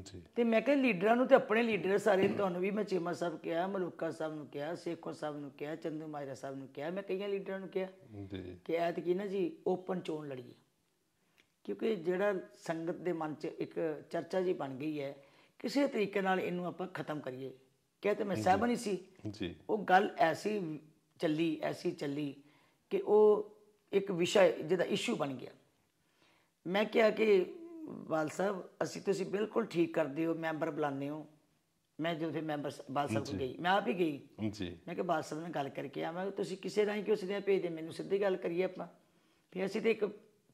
ਜੀ ਤੇ ਮੈਂ ਕਿਹਾ ਲੀਡਰਾਂ ਨੂੰ ਤੇ ਆਪਣੇ ਲੀਡਰ ਸਾਰੇ ਤੁਹਾਨੂੰ ਵੀ ਮੈਂ ਚੇਮਾ ਸਾਹਿਬ ਕਿਹਾ ਮਲੂਕਾ ਸਾਹਿਬ ਨੂੰ ਕਿਹਾ ਸੇਖੋ ਸਾਹਿਬ ਨੂੰ ਕਿਹਾ ਚੰਦੂ ਮਾਇਰਾ ਸਾਹਿਬ ਨੂੰ ਕਿਹਾ ਮੈਂ ਕਈਆਂ ਲੀਡਰਾਂ ਨੂੰ ਕਿਹਾ ਜੀ ਕਿ ਐਤ ਕੀ ਨਾ ਜੀ ਓਪਨ ਚੋਣ ਲੜੀਏ ਕਿਉਂਕਿ ਜਿਹੜਾ ਸੰਗਤ ਦੇ ਮਨ 'ਚ ਇੱਕ ਚਰਚਾ ਜੀ ਬਣ ਗਈ ਹੈ ਕਿਸੇ ਤਰੀਕੇ ਨਾਲ ਇਹਨੂੰ ਆਪਾਂ ਖਤਮ ਕਰੀਏ ਕਿਹਾ ਤੇ ਮੈਂ ਸਹਿਮਤ ਨਹੀਂ ਸੀ ਜੀ ਉਹ ਗੱਲ ਐਸੀ ਚੱਲੀ ਐਸੀ ਚੱਲੀ ਕਿ ਉਹ ਇੱਕ ਵਿਸ਼ਾ ਜਿਹਦਾ ਇਸ਼ੂ ਬਣ ਗਿਆ ਮੈਂ ਕਿਹਾ ਕਿ ਬਾਲ ਸਾਹਿਬ ਅਸੀਂ ਤੁਸੀਂ ਬਿਲਕੁਲ ਠੀਕ ਕਰਦੇ ਹੋ ਮੈਂਬਰ ਬੁਲਾਉਂਦੇ ਹੋ ਮੈਂ ਜਦੋਂ ਫਿਰ ਮੈਂਬਰ ਬਾਲ ਸਾਹਿਬ ਕੋਲ ਗਈ ਮੈਂ ਆਪ ਹੀ ਗਈ ਜੀ ਮੈਂ ਕਿ ਬਾਲ ਸਾਹਿਬ ਨਾਲ ਗੱਲ ਕਰਕੇ ਆਵਾਂ ਤੁਸੀਂ ਕਿਸੇ ਰਾਹੀਂ ਕਿਉਂ ਸਿੱਧੇ ਦੇ ਮੈਨੂੰ ਸਿੱਧੀ ਗੱਲ ਕਰੀਏ ਆਪਾਂ ਫਿਰ ਅਸੀਂ ਤੇ ਇੱਕ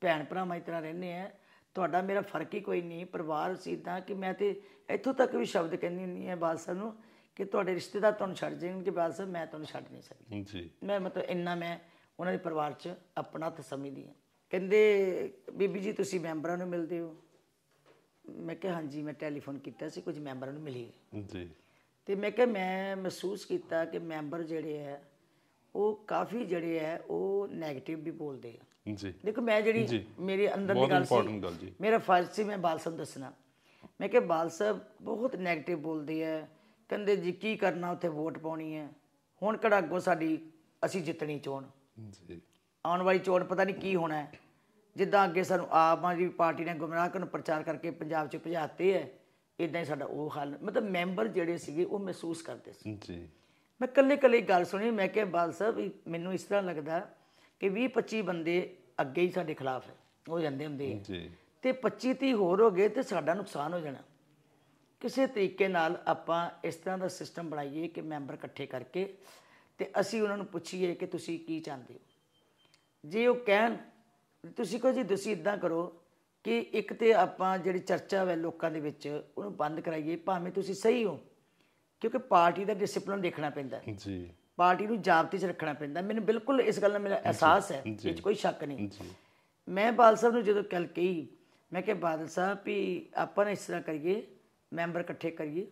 ਭੈਣ ਭਰਾ ਮੈਂ ਇਤਨਾ ਰਹਿੰਦੇ ਆ ਤੁਹਾਡਾ ਮੇਰਾ ਫਰਕ ਹੀ ਕੋਈ ਨਹੀਂ ਪਰਿਵਾਰ ਸਿੱਧਾ ਕਿ ਮੈਂ ਤੇ ਇੱਥੋਂ ਤੱਕ ਵੀ ਸ਼ਬਦ ਕਹਿੰਦੀ ਨਹੀਂ ਆ ਬਾਲ ਸਾਹਿਬ ਨੂੰ ਕਿ ਤੁਹਾਡੇ ਰਿਸ਼ਤੇਦਾਰ ਤੁਹਾਨੂੰ ਛੱਡ ਜਾਣਗੇ ਬਾਲ ਸਾਹਿਬ ਮੈਂ ਤੁਹਾਨੂੰ ਛੱਡ ਨਹੀਂ ਸਕਦੀ ਜੀ ਮੈਂ ਮਤਲਬ ਇੰਨਾ ਮੈਂ ਉਹਨਾਂ ਦੇ ਪਰਿਵਾਰ 'ਚ ਆਪਣਾ ਤੇ ਸਮਝਦੀ ਹਾਂ ਕਹਿੰਦੇ ਬੀਬੀ ਜੀ ਤੁਸੀਂ ਮੈਂਬਰਾਂ ਨੂੰ ਮਿਲਦੇ ਹੋ ਮੈਂ ਕਿਹਾ ਹਾਂਜੀ ਮੈਂ ਟੈਲੀਫੋਨ ਕੀਤਾ ਸੀ ਕੁਝ ਮੈਂਬਰਾਂ ਨੂੰ ਮਿਲੀ ਜੀ ਤੇ ਮੈਂ ਕਿਹਾ ਮੈਂ ਮਹਿਸੂਸ ਕੀਤਾ ਕਿ ਮੈਂਬਰ ਜਿਹੜੇ ਆ ਉਹ ਕਾਫੀ ਜਿਹੜੇ ਆ ਉਹ 네ਗੇਟਿਵ ਵੀ ਬੋਲਦੇ
ਆ ਜੀ ਦੇਖੋ ਮੈਂ ਜਿਹੜੀ ਮੇਰੇ ਅੰਦਰ ਦੀ ਗੱਲ ਸੀ
ਮੇਰਾ ਫਰਜ਼ ਸੀ ਮੈਂ ਬਾਲ ਸਾਹਿਬ ਦੱਸਣਾ ਮੈਂ ਕਿਹਾ ਬਾਲ ਸਾਹਿਬ ਬਹੁਤ 네ਗੇਟਿਵ ਬੋਲਦੇ ਆ ਕਹਿੰਦੇ ਜੀ ਕੀ ਕਰਨਾ ਉੱਥੇ ਵੋਟ ਪਾਉਣੀ ਹੈ ਹੁਣ ਕਿਹੜਾ ਅੱਗੋਂ ਸਾਡੀ ਅਸੀਂ ਜਿੱਤਣੀ ਚਾਹਣ ਜੀ ਆਉਣ ਵਾਲੀ ਚੋਣ ਪਤਾ ਨਹੀਂ ਕੀ ਹੋਣਾ ਜਿੱਦਾਂ ਅੱਗੇ ਸਾਨੂੰ ਆਪ ਆ ਜੀ ਪਾਰਟੀ ਨੇ ਗੁੰਮਰਾਹ ਕਰਨ ਪ੍ਰਚਾਰ ਕਰਕੇ ਪੰਜਾਬ 'ਚ ਭਜਾਤੇ ਐ ਇਦਾਂ ਹੀ ਸਾਡਾ ਉਹ ਹਾਲ ਮਤਲਬ ਮੈਂਬਰ ਜਿਹੜੇ ਸੀਗੇ ਉਹ ਮਹਿਸੂਸ ਕਰਦੇ ਸੀ ਜੀ ਮੈਂ ਕੱਲੇ ਕੱਲੇ ਗੱਲ ਸੁਣੀ ਮੈਂ ਕਿਹਾ ਬਾਲ ਸਾਹਿਬ ਮੈਨੂੰ ਇਸ ਤਰ੍ਹਾਂ ਲੱਗਦਾ ਕਿ 20 25 ਬੰਦੇ ਅੱਗੇ ਹੀ ਸਾਡੇ ਖਿਲਾਫ ਹੈ ਹੋ ਜਾਂਦੇ ਹੁੰਦੇ ਜੀ ਤੇ 25 30 ਹੋਰ ਹੋ ਗਏ ਤੇ ਸਾਡਾ ਨੁਕਸਾਨ ਹੋ ਜਾਣਾ ਕਿਸੇ ਤਰੀਕੇ ਨਾਲ ਆਪਾਂ ਇਸ ਤਰ੍ਹਾਂ ਦਾ ਸਿਸਟਮ ਬਣਾਈਏ ਕਿ ਮੈਂਬਰ ਇਕੱਠੇ ਕਰਕੇ ਤੇ ਅਸੀਂ ਉਹਨਾਂ ਨੂੰ ਪੁੱਛੀਏ ਕਿ ਤੁਸੀਂ ਕੀ ਚਾਹੁੰਦੇ ਹੋ ਜੇ ਉਹ ਕਹਿਣ ਤੁਸੀਂ ਕਹੋ ਜੀ ਤੁਸੀਂ ਇਦਾਂ ਕਰੋ ਕਿ ਇੱਕ ਤੇ ਆਪਾਂ ਜਿਹੜੀ ਚਰਚਾ ਹੈ ਲੋਕਾਂ ਦੇ ਵਿੱਚ ਉਹਨੂੰ ਬੰਦ ਕਰਾਈਏ ਭਾਵੇਂ ਤੁਸੀਂ ਸਹੀ ਹੋ ਕਿਉਂਕਿ ਪਾਰਟੀ ਦਾ ਡਿਸਪਲਿਨ ਦੇਖਣਾ ਪੈਂਦਾ ਜੀ ਪਾਰਟੀ ਨੂੰ ਜਾਬਤੀ 'ਚ ਰੱਖਣਾ ਪੈਂਦਾ ਮੈਨੂੰ ਬਿਲਕੁਲ ਇਸ ਗੱਲ ਦਾ ਮੇਰਾ ਅਹਿਸਾਸ ਹੈ ਵਿੱਚ ਕੋਈ ਸ਼ੱਕ ਨਹੀਂ ਮੈਂ ਬਾਦਲ ਸਾਹਿਬ ਨੂੰ ਜਦੋਂ ਕੱਲ ਕਹੀ ਮੈਂ ਕਿਹਾ ਬਾਦਲ ਸਾਹਿਬ ਵੀ ਆਪਾਂ ਇਸ ਤਰ੍ਹਾਂ ਕਰੀਏ ਮੈਂਬਰ ਇਕੱਠੇ ਕਰੀਏ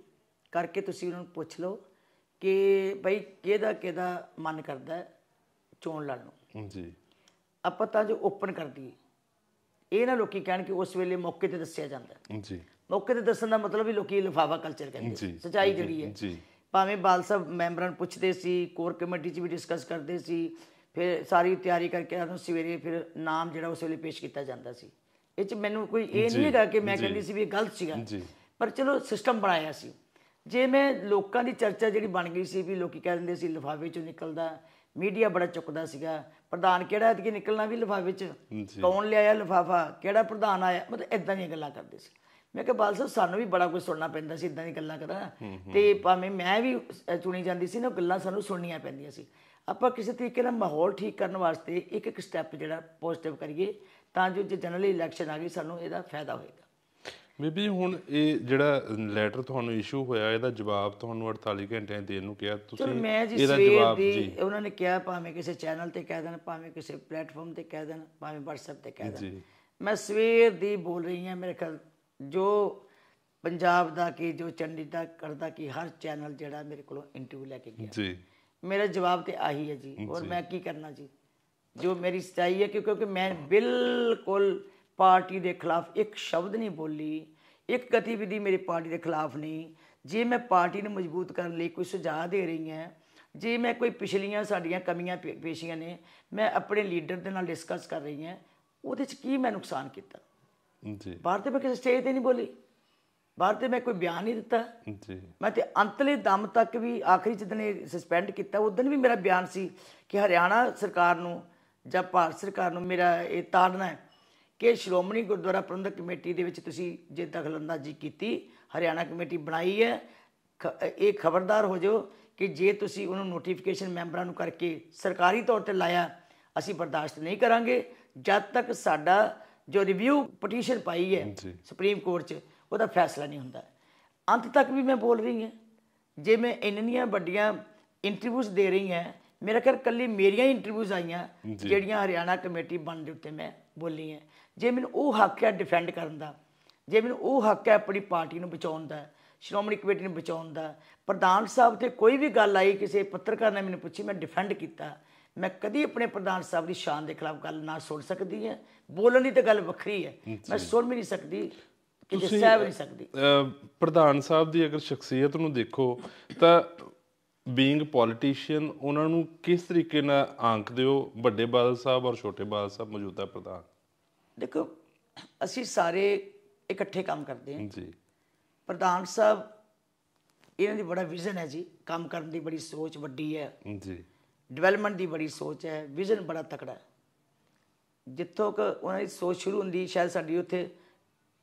ਕਰਕੇ ਤੁਸੀਂ ਉਹਨਾਂ ਨੂੰ ਪੁੱਛ ਲਓ ਕਿ ਭਾਈ ਕਿਹਦਾ ਕਿਹਦਾ ਮਨ ਕਰਦਾ ਚੋਣ ਲੜਨ ਨੂੰ ਜੀ ਆਪਾਂ ਤਾਂ ਜੋ ਓਪਨ ਕਰ ਦਈਏ ਇਹ ਨਾ ਲੋਕੀ ਕਹਿਣ ਕਿ ਉਸ ਵੇਲੇ ਮੌਕੇ ਤੇ ਦੱਸਿਆ ਜਾਂਦਾ ਜੀ ਮੌਕੇ ਤੇ ਦੱਸਣ ਦਾ ਮਤਲਬ ਹੀ ਲੋਕੀ ਲਫਾਫਾ ਕਲਚਰ ਕਹਿੰਦੇ ਸਚਾਈ ਜਿਹੜੀ ਹੈ ਜੀ ਭਾਵੇਂ ਬਾਲ ਸਾਹਿਬ ਮੈਂਬਰਾਂ ਨੂੰ ਪੁੱਛਦੇ ਸੀ ਕੋਰ ਕਮੇਟੀ 'ਚ ਵੀ ਡਿਸਕਸ ਕਰਦੇ ਸੀ ਫਿਰ ਸਾਰੀ ਤਿਆਰੀ ਕਰਕੇ ਆਦੋਂ ਸਵੇਰੇ ਫਿਰ ਨਾਮ ਜਿਹੜਾ ਉਸ ਵੇਲੇ ਪੇਸ਼ ਕੀਤਾ ਜਾਂਦਾ ਸੀ ਇਹ 'ਚ ਮੈਨੂੰ ਕੋਈ ਇਹ ਨਹੀਂ ਹੈਗਾ ਕਿ ਮੈਂ ਕਹਿੰਦੀ ਸੀ ਵੀ ਇਹ ਗਲਤ ਸੀਗਾ ਪਰ ਚਲੋ ਸਿਸਟਮ ਬਣਾਇਆ ਸੀ ਜੇ ਮੈਂ ਲੋਕਾਂ ਦੀ ਚਰਚਾ ਜਿਹੜੀ ਬਣ ਗਈ ਸੀ ਵੀ ਲੋਕੀ ਕਹਿੰਦੇ ਸੀ ਲਫਾਫੇ 'ਚੋਂ ਨਿਕਲਦਾ ਮੀਡੀਆ ਬੜਾ ਚੁੱਕਦਾ ਸੀਗਾ ਪ੍ਰਧਾਨ ਕਿਹੜਾ ਐਤਕੀ ਨਿਕਲਣਾ ਵੀ ਲਿਫਾਫੇ 'ਚ ਕੌਣ ਲਿਆਇਆ ਲਿਫਾਫਾ ਕਿਹੜਾ ਪ੍ਰਧਾਨ ਆਇਆ ਮਤਲਬ ਇਦਾਂ ਦੀਆਂ ਗੱਲਾਂ ਕਰਦੇ ਸੀ ਮੈਂ ਕਿਹਾ ਬਾਲਸਾ ਸਾਨੂੰ ਵੀ ਬੜਾ ਕੁਝ ਸੁਣਨਾ ਪੈਂਦਾ ਸੀ ਇਦਾਂ ਦੀ ਗੱਲਾਂ ਕਰਾਂ ਤੇ ਭਾਵੇਂ ਮੈਂ ਵੀ ਚੁਣੀ ਜਾਂਦੀ ਸੀ ਨਾ ਗੱਲਾਂ ਸਾਨੂੰ ਸੁਣਨੀਆਂ ਪੈਂਦੀਆਂ ਸੀ ਆਪਾਂ ਕਿਸੇ ਤਰੀਕੇ ਨਾਲ ਮਾਹੌਲ ਠੀਕ ਕਰਨ ਵਾਸਤੇ ਇੱਕ ਇੱਕ ਸਟੈਪ ਜਿਹੜਾ ਪੋਜ਼ਿਟਿਵ ਕਰੀਏ ਤਾਂ ਜੋ ਜੇ ਜਨਰਲ ਇਲੈਕਸ਼ਨ ਆ ਗਈ ਸਾਨੂੰ ਇਹਦਾ ਫਾਇਦਾ ਹੋਏਗਾ
ਮੇਬੀ ਹੁਣ ਇਹ ਜਿਹੜਾ ਲੈਟਰ ਤੁਹਾਨੂੰ ਇਸ਼ੂ ਹੋਇਆ ਇਹਦਾ ਜਵਾਬ ਤੁਹਾਨੂੰ 48 ਘੰਟਿਆਂ ਦੇਣ ਨੂੰ ਕਿਹਾ ਤੁਸੀਂ ਇਹਦਾ ਜਵਾਬ ਜੀ
ਉਹਨਾਂ ਨੇ ਕਿਹਾ ਭਾਵੇਂ ਕਿਸੇ ਚੈਨਲ ਤੇ ਕਹਿ ਦੇਣ ਭਾਵੇਂ ਕਿਸੇ ਪਲੇਟਫਾਰਮ ਤੇ ਕਹਿ ਦੇਣ ਭਾਵੇਂ WhatsApp ਤੇ ਕਹਿ ਦੇਣ ਮੈਂ ਸਵੇਰ ਦੀ ਬੋਲ ਰਹੀ ਹਾਂ ਮੇਰੇ ਖਿਆਲ ਜੋ ਪੰਜਾਬ ਦਾ ਕੀ ਜੋ ਦਾ ਕਰਦਾ ਕੀ ਹਰ ਚੈਨਲ ਜਿਹੜਾ ਮੇਰੇ ਕੋਲੋਂ ਇੰਟਰਵਿਊ ਲੈ ਕੇ ਗਿਆ ਜੀ ਮੇਰਾ ਜਵਾਬ ਤੇ ਆਹੀ ਹੈ ਜੀ ਔਰ ਮੈਂ ਕੀ ਕਰਨਾ ਜੀ ਜੋ ਮੇਰੀ ਸਚਾਈ ਹੈ ਕਿਉਂਕਿ ਮੈਂ ਬਿਲਕੁਲ ਪਾਰਟੀ ਦੇ ਖਿਲਾਫ ਇੱਕ ਸ਼ਬਦ ਨਹੀਂ ਬੋਲੀ ਇੱਕ ਗਤੀਵਿਧੀ ਮੇਰੀ ਪਾਰਟੀ ਦੇ ਖਿਲਾਫ ਨਹੀਂ ਜੇ ਮੈਂ ਪਾਰਟੀ ਨੂੰ ਮਜ਼ਬੂਤ ਕਰਨ ਲਈ ਕੋਈ ਸੁਝਾਅ ਦੇ ਰਹੀ ਹਾਂ ਜੇ ਮੈਂ ਕੋਈ ਪਿਛਲੀਆਂ ਸਾਡੀਆਂ ਕਮੀਆਂ ਪੇਸ਼ੀਆਂ ਨੇ ਮੈਂ ਆਪਣੇ ਲੀਡਰ ਦੇ ਨਾਲ ਡਿਸਕਸ ਕਰ ਰਹੀ ਹਾਂ ਉਹਦੇ 'ਚ ਕੀ ਮੈਂ ਨੁਕਸਾਨ ਕੀਤਾ ਜੀ ਬਾਹਰ ਤੇ ਮੈਂ ਕਿਸੇ ਸਟੇਜ ਤੇ ਨਹੀਂ ਬੋਲੀ ਬਾਹਰ ਤੇ ਮੈਂ ਕੋਈ ਬਿਆਨ ਨਹੀਂ ਦਿੱਤਾ ਜੀ ਮੈਂ ਤੇ ਅੰਤਲੇ ਦਮ ਤੱਕ ਵੀ ਆਖਰੀ ਜਦੋਂ ਇਹ ਸਸਪੈਂਡ ਕੀਤਾ ਉਦੋਂ ਵੀ ਮੇਰਾ ਬਿਆਨ ਸੀ ਕਿ ਹਰਿਆਣਾ ਸਰਕਾਰ ਨੂੰ ਜਾਂ ਭਾਰਤ ਸਰਕਾਰ ਨੂੰ ਮੇਰਾ ਇਹ ਤਾੜਨਾ ਹੈ ਕਿ ਸ਼੍ਰੋਮਣੀ ਗੁਰਦੁਆਰਾ ਪ੍ਰਬੰਧਕ ਕਮੇਟੀ ਦੇ ਵਿੱਚ ਤੁਸੀਂ ਜੇ ਦਖਲਅੰਦਾਜ਼ੀ ਕੀਤੀ ਹਰਿਆਣਾ ਕਮੇਟੀ ਬਣਾਈ ਹੈ ਇਹ ਖਬਰਦਾਰ ਹੋ ਜਾਓ ਕਿ ਜੇ ਤੁਸੀਂ ਉਹਨੂੰ ਨੋਟੀਫਿਕੇਸ਼ਨ ਮੈਂਬਰਾਂ ਨੂੰ ਕਰਕੇ ਸਰਕਾਰੀ ਤੌਰ ਤੇ ਲਾਇਆ ਅਸੀਂ ਬਰਦਾਸ਼ਤ ਨਹੀਂ ਕਰਾਂਗੇ ਜਦ ਤੱਕ ਸਾਡਾ ਜੋ ਰਿਵਿਊ ਪਟੀਸ਼ਨ ਪਾਈ ਹੈ ਸੁਪਰੀਮ ਕੋਰਟ 'ਚ ਉਹਦਾ ਫੈਸਲਾ ਨਹੀਂ ਹੁੰਦਾ ਅੰਤ ਤੱਕ ਵੀ ਮੈਂ ਬੋਲ ਰਹੀ ਹਾਂ ਜੇ ਮੈਂ ਇੰਨੀਆਂ ਵੱਡੀਆਂ ਇੰਟਰਵਿਊਜ਼ ਦੇ ਰਹੀ ਹਾਂ ਮੇਰਾ ਕਰ ਕੱਲੀ ਮੇਰੀਆਂ ਇੰਟਰਵਿਊਜ਼ ਆਈਆਂ ਜਿਹੜੀਆਂ ਹਰਿਆਣਾ ਕਮੇਟੀ ਬਣ ਦੇ ਉੱਤੇ ਮੈਂ ਬੋਲੀ ਹੈ ਜੇ ਮੈਨੂੰ ਉਹ ਹੱਕ ਹੈ ਡਿਫੈਂਡ ਕਰਨ ਦਾ ਜੇ ਮੈਨੂੰ ਉਹ ਹੱਕ ਹੈ ਆਪਣੀ ਪਾਰਟੀ ਨੂੰ ਬਚਾਉਣ ਦਾ ਸ਼੍ਰੋਮਣੀ ਕਮੇਟੀ ਨੂੰ ਬਚਾਉਣ ਦਾ ਪ੍ਰਧਾਨ ਸਾਹਿਬ ਤੇ ਕੋਈ ਵੀ ਗੱਲ ਆਈ ਕਿਸੇ ਪੱਤਰਕਾਰ ਨੇ ਮੈਨੂੰ ਪੁੱਛੀ ਮੈਂ ਡਿਫੈਂਡ ਕੀਤਾ ਮੈਂ ਕਦੀ ਆਪਣੇ ਪ੍ਰਧਾਨ ਸਾਹਿਬ ਦੀ ਸ਼ਾਨ ਦੇ ਖਿਲਾਫ ਗੱਲ ਨਾ ਸੁਣ ਸਕਦੀ ਹੈ ਬੋਲਣ ਦੀ ਤਾਂ ਗੱਲ ਵੱਖਰੀ ਹੈ ਮੈਂ ਸੁਣ ਵੀ ਨਹੀਂ ਸਕਦੀ ਕਿ ਜਿਸ ਸਾਹਿਬ ਨਹੀਂ ਸਕਦੀ
ਪ੍ਰਧਾਨ ਸਾਹਿਬ ਦੀ ਅਗਰ ਸ਼ਖਸੀਅਤ ਨੂੰ ਦੇਖੋ ਤਾਂ ਬੀਇੰਗ ਪੋਲੀਟੀਸ਼ੀਅਨ ਉਹਨਾਂ ਨੂੰ ਕਿਸ ਤਰੀਕੇ ਨਾਲ ਆਂਕਦੇ ਹੋ ਵੱਡੇ ਬਾਦਲ ਸਾਹਿਬ ਔਰ ਛੋਟੇ ਬਾਦਲ
ਸਾਹਿਬ ਮੌਜੂਦਾ ਪ੍ਰਧਾਨ ਦੇਖੋ ਅਸੀਂ ਸਾਰੇ ਇਕੱਠੇ ਕੰਮ ਕਰਦੇ ਹਾਂ ਜੀ ਪ੍ਰਧਾਨ ਸਾਹਿਬ ਇਹਨਾਂ ਦੀ ਬੜਾ ਵਿਜ਼ਨ ਹੈ ਜੀ ਕੰਮ ਕਰਨ ਦੀ ਬੜੀ ਸੋਚ ਵੱਡੀ ਹੈ ਜੀ ਡਿਵੈਲਪਮੈਂਟ ਦੀ ਬੜੀ ਸੋਚ ਹੈ ਵਿਜ਼ਨ ਬੜਾ ਤਕੜਾ ਹੈ ਜਿੱਥੋਂ ਕਿ ਉਹਨਾਂ ਦੀ ਸੋਚ ਸ਼ੁਰੂ ਹੁੰਦੀ ਸ਼ਾਇਦ ਸਾਡੀ ਉੱਥੇ